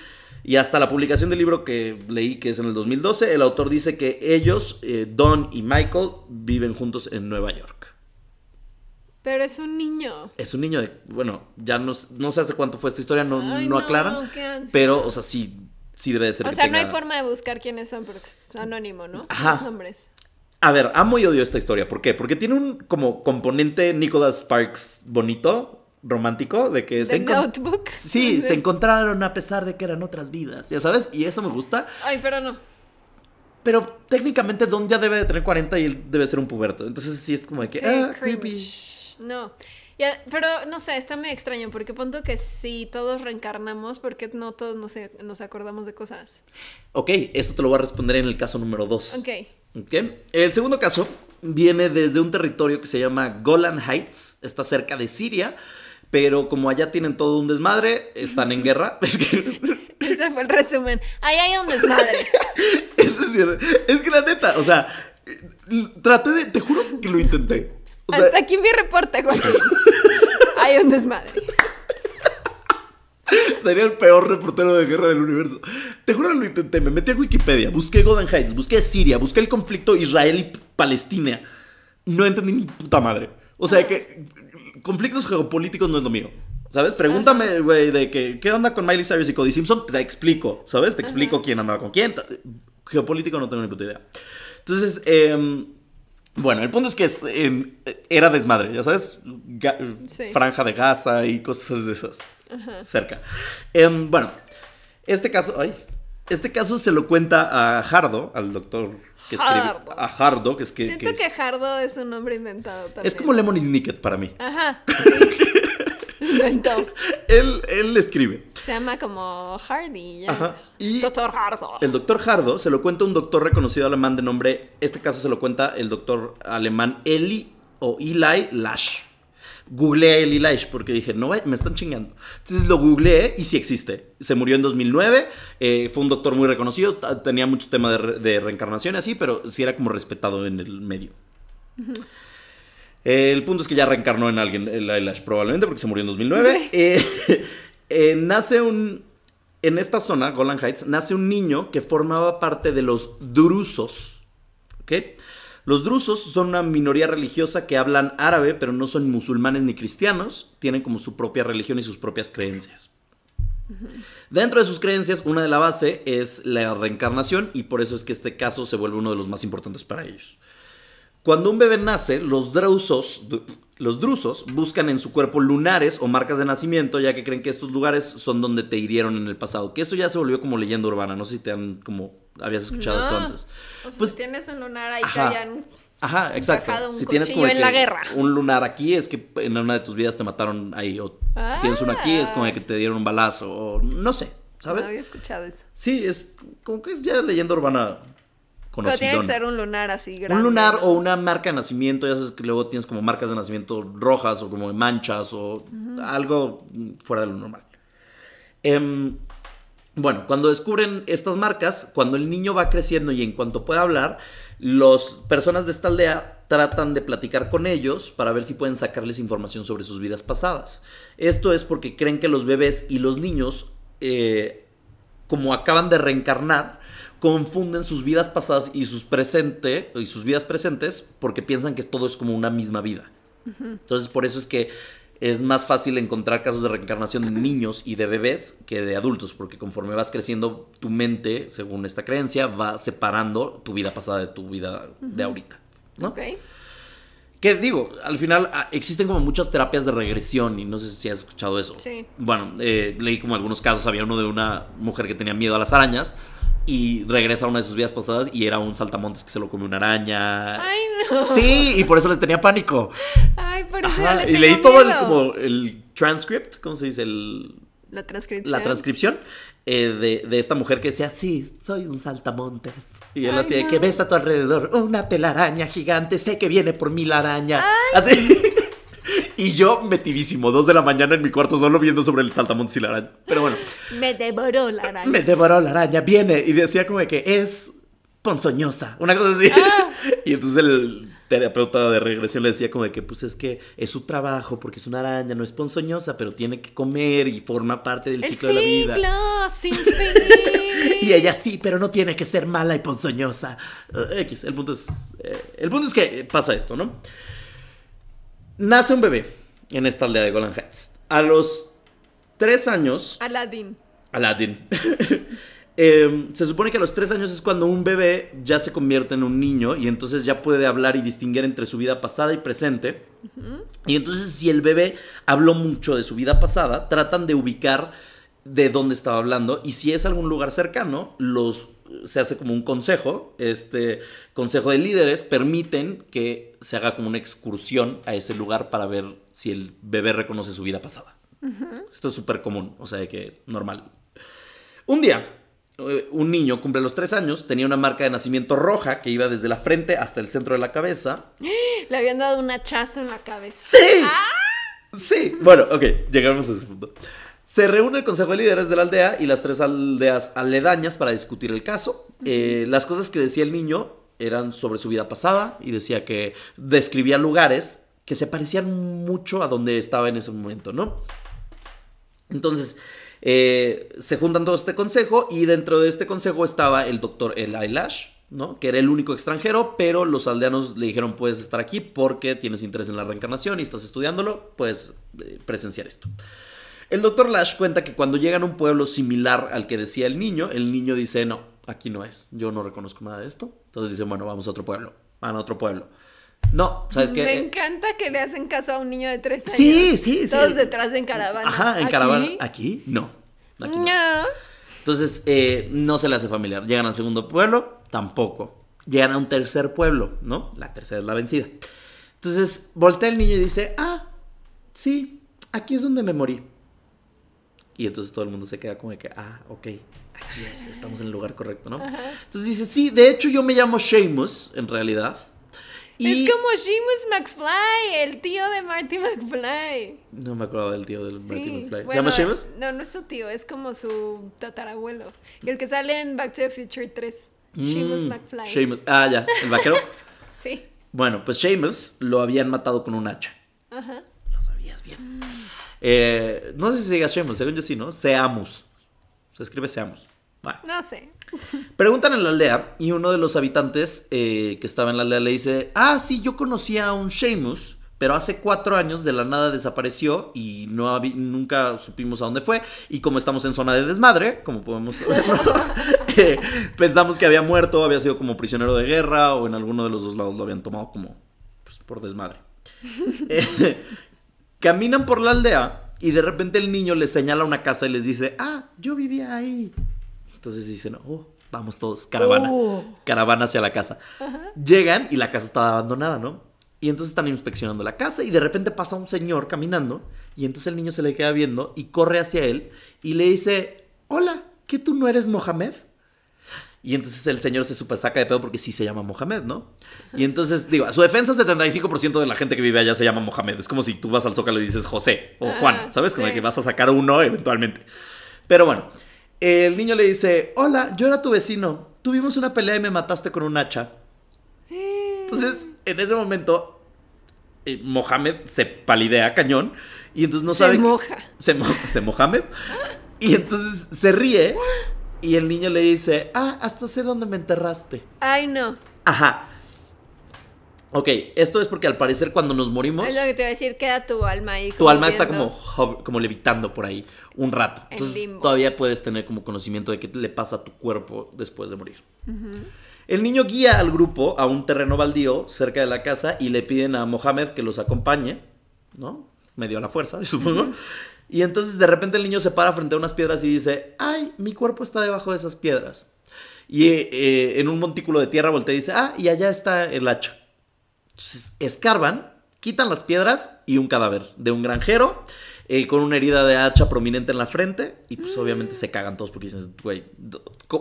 y, hasta la publicación del libro que leí, que es en el 2012, el autor dice que ellos, eh, Don y Michael, viven juntos en Nueva York. Pero es un niño. Es un niño de, bueno, ya no, no sé hace cuánto fue esta historia, no, no, aclaran. Pero, o sea, sí, sí debe de ser. O sea, no hay forma de buscar quiénes son porque es anónimo, ¿no? Ajá. Los nombres. A ver, amo y odio esta historia. ¿Por qué? Porque tiene un como componente Nicholas Sparks bonito, romántico, de que se Notebook. Sí, se encontraron a pesar de que eran otras vidas, ya sabes, y eso me gusta. Ay, pero no. Pero técnicamente Don ya debe de tener 40 y él debe ser un puberto. Entonces sí es como de que... Ah, creepy. No. pero no sé, está me extraño, porque punto que si todos reencarnamos, ¿por qué no todos nos, nos acordamos de cosas? Ok, eso te lo voy a responder en el caso número 2. Ok. El segundo caso viene desde un territorio que se llama Golan Heights, está cerca de Siria, pero como allá tienen todo un desmadre, están en guerra. Ese fue el resumen. Ahí hay un desmadre. Eso es cierto. Es que la neta, o sea, traté de, te juro que lo intenté. Hasta aquí mi reporte, hay un desmadre. Sería el peor reportero de guerra del universo. Te juro que lo intenté. Me metí a Wikipedia, busqué Golden Heights, busqué Siria, busqué el conflicto Israel Palestina. No entendí ni puta madre. O sea que conflictos geopolíticos no es lo mío. ¿Sabes? Pregúntame, güey, de que, qué onda con Miley Cyrus y Cody Simpson. Te explico, ¿sabes? Te explico quién andaba con quién. Geopolítico no tengo ni puta idea. Entonces, em, bueno, el punto es que em, era desmadre, ¿ya sabes? Franja de Gaza y cosas de esas cerca. Em, bueno, este caso, ay, este caso se lo cuenta a Hardo al doctor que escribe. A Hardo que es que. Siento que... Hardo es un nombre inventado también. Es como Lemony Snicket para mí. Ajá. Inventó. Él, él escribe. Se llama como Hardy. Ajá. Y doctor Hardo El doctor Hardo se lo cuenta un doctor reconocido alemán de nombre. Este caso se lo cuenta el doctor alemán Eli o Eli Lash googleé el Lash porque dije, no, me están chingando. Entonces lo googleé y sí existe. Se murió en 2009, eh, fue un doctor muy reconocido, tenía mucho tema de, reencarnación así, pero sí era como respetado en el medio. Eh, el punto es que ya reencarnó en alguien el probablemente porque se murió en 2009. Eh, nace un... En esta zona, Golan Heights, nace un niño que formaba parte de los drusos. ¿Ok? Los drusos son una minoría religiosa que hablan árabe, pero no son musulmanes ni cristianos, tienen como su propia religión y sus propias creencias. Dentro de sus creencias, una de la base es la reencarnación y por eso es que este caso se vuelve uno de los más importantes para ellos. Cuando un bebé nace, los drusos, los drusos buscan en su cuerpo lunares o marcas de nacimiento, ya que creen que estos lugares son donde te hirieron en el pasado. Que eso ya se volvió como leyenda urbana, no sé si te han como habías escuchado esto antes. pues, si tienes un lunar ahí ajá, te Ajá, exacto. Un si tienes como en que la guerra. un lunar aquí es que en una de tus vidas te mataron ahí o si tienes uno aquí es como que te dieron un balazo o no sé, ¿sabes? No había escuchado eso. Sí, es como que es ya leyenda urbana conocida. Pero tiene que ser un lunar así grande. Un lunar o una marca de nacimiento, ya sabes que luego tienes como marcas de nacimiento rojas o como manchas o algo fuera de lo normal. Em, bueno, cuando descubren estas marcas, cuando el niño va creciendo y en cuanto pueda hablar, las personas de esta aldea tratan de platicar con ellos para ver si pueden sacarles información sobre sus vidas pasadas. Esto es porque creen que los bebés y los niños, eh, como acaban de reencarnar, confunden sus vidas pasadas y sus, presente, y sus vidas presentes porque piensan que todo es como una misma vida. Entonces, por eso es que es más fácil encontrar casos de reencarnación de niños y de bebés que de adultos, porque conforme vas creciendo, tu mente, según esta creencia, va separando tu vida pasada de tu vida de ahorita. ¿no? Ok. Que digo, al final ah, existen como muchas terapias de regresión y no sé si has escuchado eso. Sí. Bueno, eh, leí como algunos casos, había uno de una mujer que tenía miedo a las arañas y regresa a una de sus vidas pasadas y era un saltamontes que se lo come una araña. Ay, no. Sí, y por eso le tenía pánico. Ay, por eso le Y leí todo el, como, el transcript, ¿cómo se dice? La transcripción. La transcripción eh, de, esta mujer que decía, sí, soy un saltamontes. Y él hacía, que ves a tu alrededor una telaraña gigante, sé que viene por mí la araña. así. Y yo metidísimo, dos de la mañana en mi cuarto solo viendo sobre el saltamontes y la araña. Pero bueno. Me devoró la araña. Me devoró la araña, viene. Y decía como que es ponzoñosa, una cosa así. Ah. Y entonces el terapeuta de regresión le decía como que pues es que es su trabajo porque es una araña, no es ponzoñosa, pero tiene que comer y forma parte del ciclo, de la vida. Sin fin. y ella sí, pero no tiene que ser mala y ponzoñosa. Eh, X, el punto es eh, el punto es que pasa esto, ¿no? Nace un bebé en esta aldea de Golan Heights. A los tres años. Aladdin. Aladdin. Em, se supone que a los tres años es cuando un bebé ya se convierte en un niño y entonces ya puede hablar y distinguir entre su vida pasada y presente. Y entonces, si el bebé habló mucho de su vida pasada, tratan de ubicar de dónde estaba hablando y si es algún lugar cercano, los se hace como un consejo, este consejo de líderes permiten que se haga como una excursión a ese lugar para ver si el bebé reconoce su vida pasada. Esto es súper común, o sea, que normal. Un día, eh, un niño cumple los tres años, tenía una marca de nacimiento roja que iba desde la frente hasta el centro de la cabeza. Le habían dado una chaza en la cabeza. ¡Sí! ¡Ah! Sí, bueno, ok, llegamos a ese punto. Se reúne el Consejo de Líderes de la aldea y las tres aldeas aledañas para discutir el caso. Eh, las cosas que decía el niño eran sobre su vida pasada y decía que describía lugares que se parecían mucho a donde estaba en ese momento, ¿no? Entonces, eh, se juntan todo este consejo y dentro de este consejo estaba el doctor Eli Lash, ¿no? Que era el único extranjero, pero los aldeanos le dijeron, puedes estar aquí porque tienes interés en la reencarnación y estás estudiándolo, puedes eh, presenciar esto. El doctor Lash cuenta que cuando llegan a un pueblo similar al que decía el niño, el niño dice, no, aquí no es, yo no reconozco nada de esto. Entonces dicen, bueno, vamos a otro pueblo, van a otro pueblo. No, ¿sabes qué? Me eh, encanta que le hacen caso a un niño de tres años. Sí, sí, sí. Todos detrás en caravana. Ajá, en caravana. Aquí no. Aquí no. Entonces, eh, no se le hace familiar. Llegan al segundo pueblo, tampoco. Llegan a un tercer pueblo, ¿no? La tercera es la vencida. Entonces, voltea el niño y dice, ah, sí, aquí es donde me morí. Y entonces todo el mundo se queda como de que, ah, ok, aquí es, estamos en el lugar correcto, ¿no? Entonces dice, sí, de hecho yo me llamo Seamus, en realidad. Es como Seamus McFly, el tío de Marty McFly. No me acuerdo del tío de Marty McFly. ¿Se llama Seamus? No, no es su tío, es como su tatarabuelo. El que sale en Back to the Future 3. Mm, Seamus McFly. Seamus. Ah, ya, el vaquero. sí. Bueno, pues Seamus lo habían matado con un hacha. Ajá. Lo sabías bien. Mm. Eh, no sé si diga Seamus, según yo sí, ¿no? Seamos. Se escribe Seamos. No sé. Preguntan en la aldea y uno de los habitantes eh, que estaba en la aldea le dice, ah, sí, yo conocía a un Seamus, pero hace cuatro años de la nada desapareció y no nunca supimos a dónde fue. Y como estamos en zona de desmadre, como podemos eh, pensamos que había muerto, había sido como prisionero de guerra o en alguno de los dos lados lo habían tomado como pues, por desmadre. Caminan por la aldea y de repente el niño les señala una casa y les dice, ah, yo vivía ahí. Entonces dicen, oh, vamos todos, caravana. Oh. Caravana hacia la casa. Llegan y la casa estaba abandonada, ¿no? Y entonces están inspeccionando la casa y de repente pasa un señor caminando y entonces el niño se le queda viendo y corre hacia él y le dice, hola, ¿que tú no eres Mohamed? Y entonces el señor se super saca de pedo porque sí se llama Mohamed, ¿no? Y entonces, digo, a su defensa, 75% de la gente que vive allá se llama Mohamed. Es como si tú vas al Zócalo y dices José o ah, Juan, ¿sabes? Como que vas a sacar uno eventualmente. Pero bueno, el niño le dice, hola, yo era tu vecino. Tuvimos una pelea y me mataste con un hacha. Entonces, en ese momento, eh, Mohamed se palidea cañón y entonces no sabe... se se Mohamed. Y entonces se ríe y el niño le dice, ah, hasta sé dónde me enterraste. Ay, no. Ajá. Ok, esto es porque al parecer cuando nos morimos... Es lo que te iba a decir, queda tu alma ahí. tu alma está como, como levitando por ahí un rato. Entonces todavía puedes tener como conocimiento de qué le pasa a tu cuerpo después de morir. El niño guía al grupo a un terreno baldío cerca de la casa y le piden a Mohamed que los acompañe, ¿no? Me dio la fuerza, supongo. Y entonces de repente el niño se para frente a unas piedras y dice, ay, mi cuerpo está debajo de esas piedras. Y eh, en un montículo de tierra voltea y dice, ah, y allá está el hacha. Entonces escarban, quitan las piedras y un cadáver de un granjero eh, con una herida de hacha prominente en la frente. Y pues mm. obviamente se cagan todos porque dicen, güey,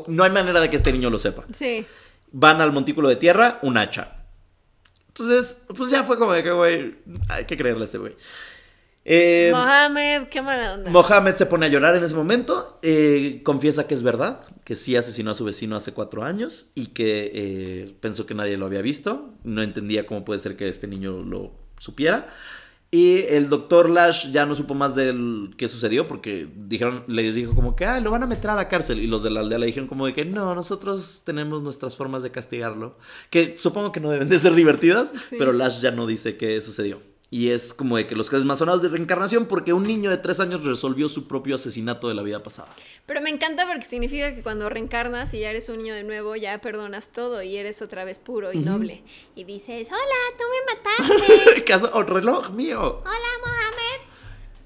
no hay manera de que este niño lo sepa. Sí. Van al montículo de tierra, un hacha. Entonces, pues ya fue como de que, güey, hay que creerle a este güey. Eh, Mohamed, Mohamed se pone a llorar en ese momento, eh, confiesa que es verdad, que sí asesinó a su vecino hace cuatro años y que eh, pensó que nadie lo había visto, no entendía cómo puede ser que este niño lo supiera. Y el doctor Lash ya no supo más de qué sucedió porque dijeron, les dijo como que, ah, lo van a meter a la cárcel. Y los de la aldea le dijeron como de que, no, nosotros tenemos nuestras formas de castigarlo. Que supongo que no deben de ser divertidas, pero Lash ya no dice qué sucedió. Y es como de que los casos más sonados de reencarnación porque un niño de tres años resolvió su propio asesinato de la vida pasada. Pero me encanta porque significa que cuando reencarnas y ya eres un niño de nuevo, ya perdonas todo y eres otra vez puro y noble. Y dices, hola, tú me mataste. Caso, oh, reloj mío. Hola, Mohamed.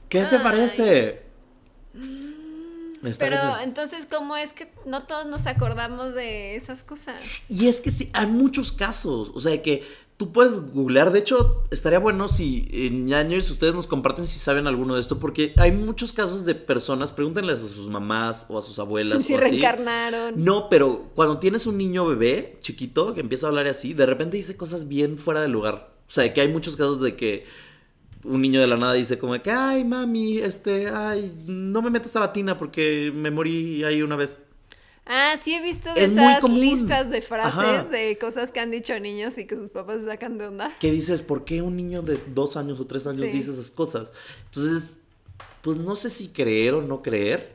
¿Qué te parece? Mm. Pero entonces, ¿cómo es que no todos nos acordamos de esas cosas? Y es que sí, hay muchos casos, o sea, que tú puedes googlear. De hecho, estaría bueno si en años ustedes nos comparten si saben alguno de esto, porque hay muchos casos de personas, pregúntenles a sus mamás o a sus abuelas. Si reencarnaron. No, pero cuando tienes un niño bebé chiquito que empieza a hablar así, de repente dice cosas bien fuera de lugar. O sea, que hay muchos casos de que un niño de la nada dice como que, ay, mami, este, ay, no me metas a la tina porque me morí ahí una vez. Ah, sí he visto esas listas de frases de cosas que han dicho niños y que sus papás sacan de onda. ¿Qué dices, ¿por qué un niño de dos años o tres años dice esas cosas? Entonces, pues no sé si creer o no creer,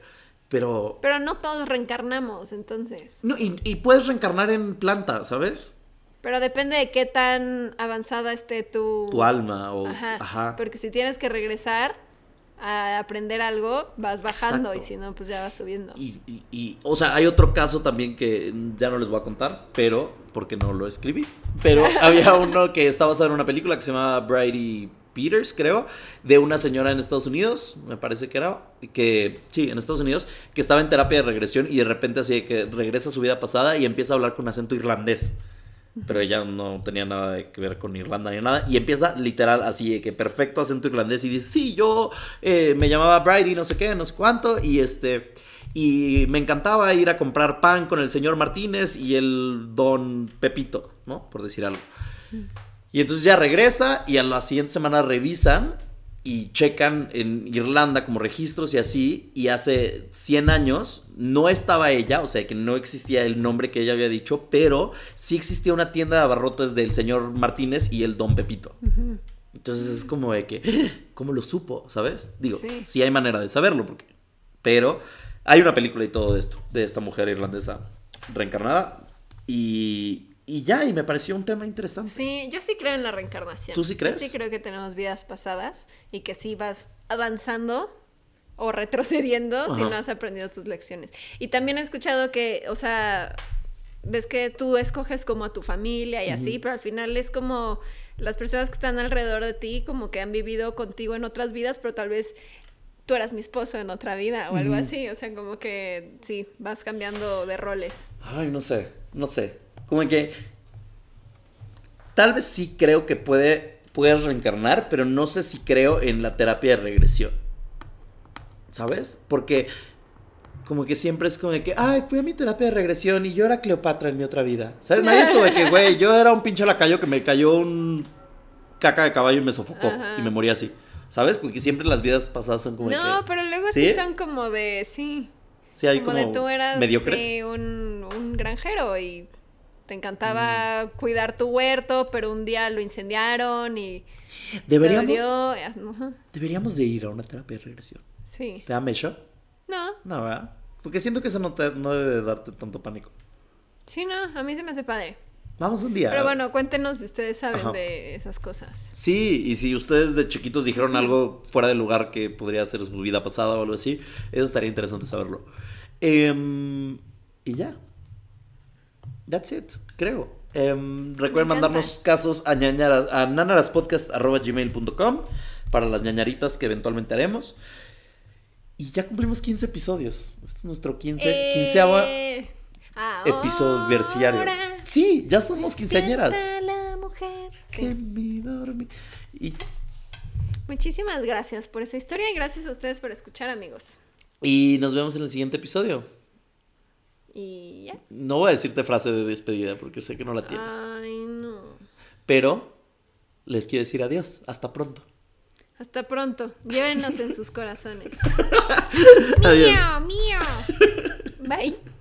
pero... Pero no todos reencarnamos, entonces. No, y, puedes reencarnar en planta, ¿sabes? Pero depende de qué tan avanzada esté tu... Tu alma o... Ajá. Porque si tienes que regresar, a aprender algo, vas bajando y si no, pues ya vas subiendo. Y, y, o sea, hay otro caso también que ya no les voy a contar, pero, porque no lo escribí, pero había uno que estaba basado en una película que se llamaba Brady Peters, creo, de una señora en Estados Unidos, me parece que era, que sí, en Estados Unidos, que estaba en terapia de regresión y de repente así que regresa a su vida pasada y empieza a hablar con acento irlandés pero ella no tenía nada que ver con Irlanda ni nada. Y empieza literal así que perfecto acento irlandés y dice, sí, yo eh, me llamaba Brady, no sé qué, no sé cuánto, y este... Y me encantaba ir a comprar pan con el señor Martínez y el don Pepito, ¿no? Por decir algo. Mm. Y entonces ya regresa y a la siguiente semana revisan y checan en Irlanda como registros y así, y hace 100 años no estaba ella, o sea que no existía el nombre que ella había dicho, pero sí existía una tienda de abarrotes del señor Martínez y el don Pepito. Entonces es como de que, ¿cómo lo supo? ¿Sabes? Digo, sí. hay manera de saberlo, porque... Pero hay una película y todo de esto, de esta mujer irlandesa reencarnada, y y ya, y me pareció un tema interesante. Sí, yo sí creo en la reencarnación. ¿Tú sí crees? Yo sí creo que tenemos vidas pasadas y que sí vas avanzando o retrocediendo si no has aprendido tus lecciones. Y también he escuchado que, o sea, ves que tú escoges como a tu familia y así, pero al final es como las personas que están alrededor de ti, como que han vivido contigo en otras vidas, pero tal vez tú eras mi esposo en otra vida o algo así. O sea, como que sí, vas cambiando de roles. Ay, no sé, no sé. Como que tal vez sí creo que puede, puedes reencarnar, pero no sé si creo en la terapia de regresión. ¿Sabes? Porque como que siempre es como de que, ay, fui a mi terapia de regresión y yo era Cleopatra en mi otra vida. ¿Sabes? Nadie es como que, güey, yo era un pinche lacayo que me cayó un caca de caballo y me sofocó y me morí así. ¿Sabes? Porque siempre las vidas pasadas son como de que... No, pero luego ¿sí? son como de, sí. Sí, hay como, como de tú eras eh, un granjero y te encantaba mm. cuidar tu huerto, pero un día lo incendiaron y... Deberíamos... Deberíamos de ir a una terapia de regresión. Sí. ¿Te da mecho? No. No, ¿verdad? Porque siento que eso no, te, no debe darte tanto pánico. Sí, no, a mí se me hace padre. Vamos un día. Pero bueno, cuéntenos si ustedes saben de esas cosas. Sí, y si ustedes de chiquitos dijeron algo fuera de lugar que podría ser su vida pasada o algo así, eso estaría interesante saberlo. Em, y ya, That's it, creo. Em, recuerden mandarnos casos a, nanaraspodcast.gmail.com para las ñañaritas que eventualmente haremos. Y ya cumplimos 15 episodios. Este es nuestro 15, 15 eh, episodio versiario. Sí, ya somos quinceañeras. mujer que y... Muchísimas gracias por esa historia y gracias a ustedes por escuchar, amigos. Y nos vemos en el siguiente episodio. Y ya. No voy a decirte frase de despedida porque sé que no la tienes. Ay, no. Pero les quiero decir adiós. Hasta pronto. Hasta pronto. Llévenos en sus corazones. mío, mío. Bye.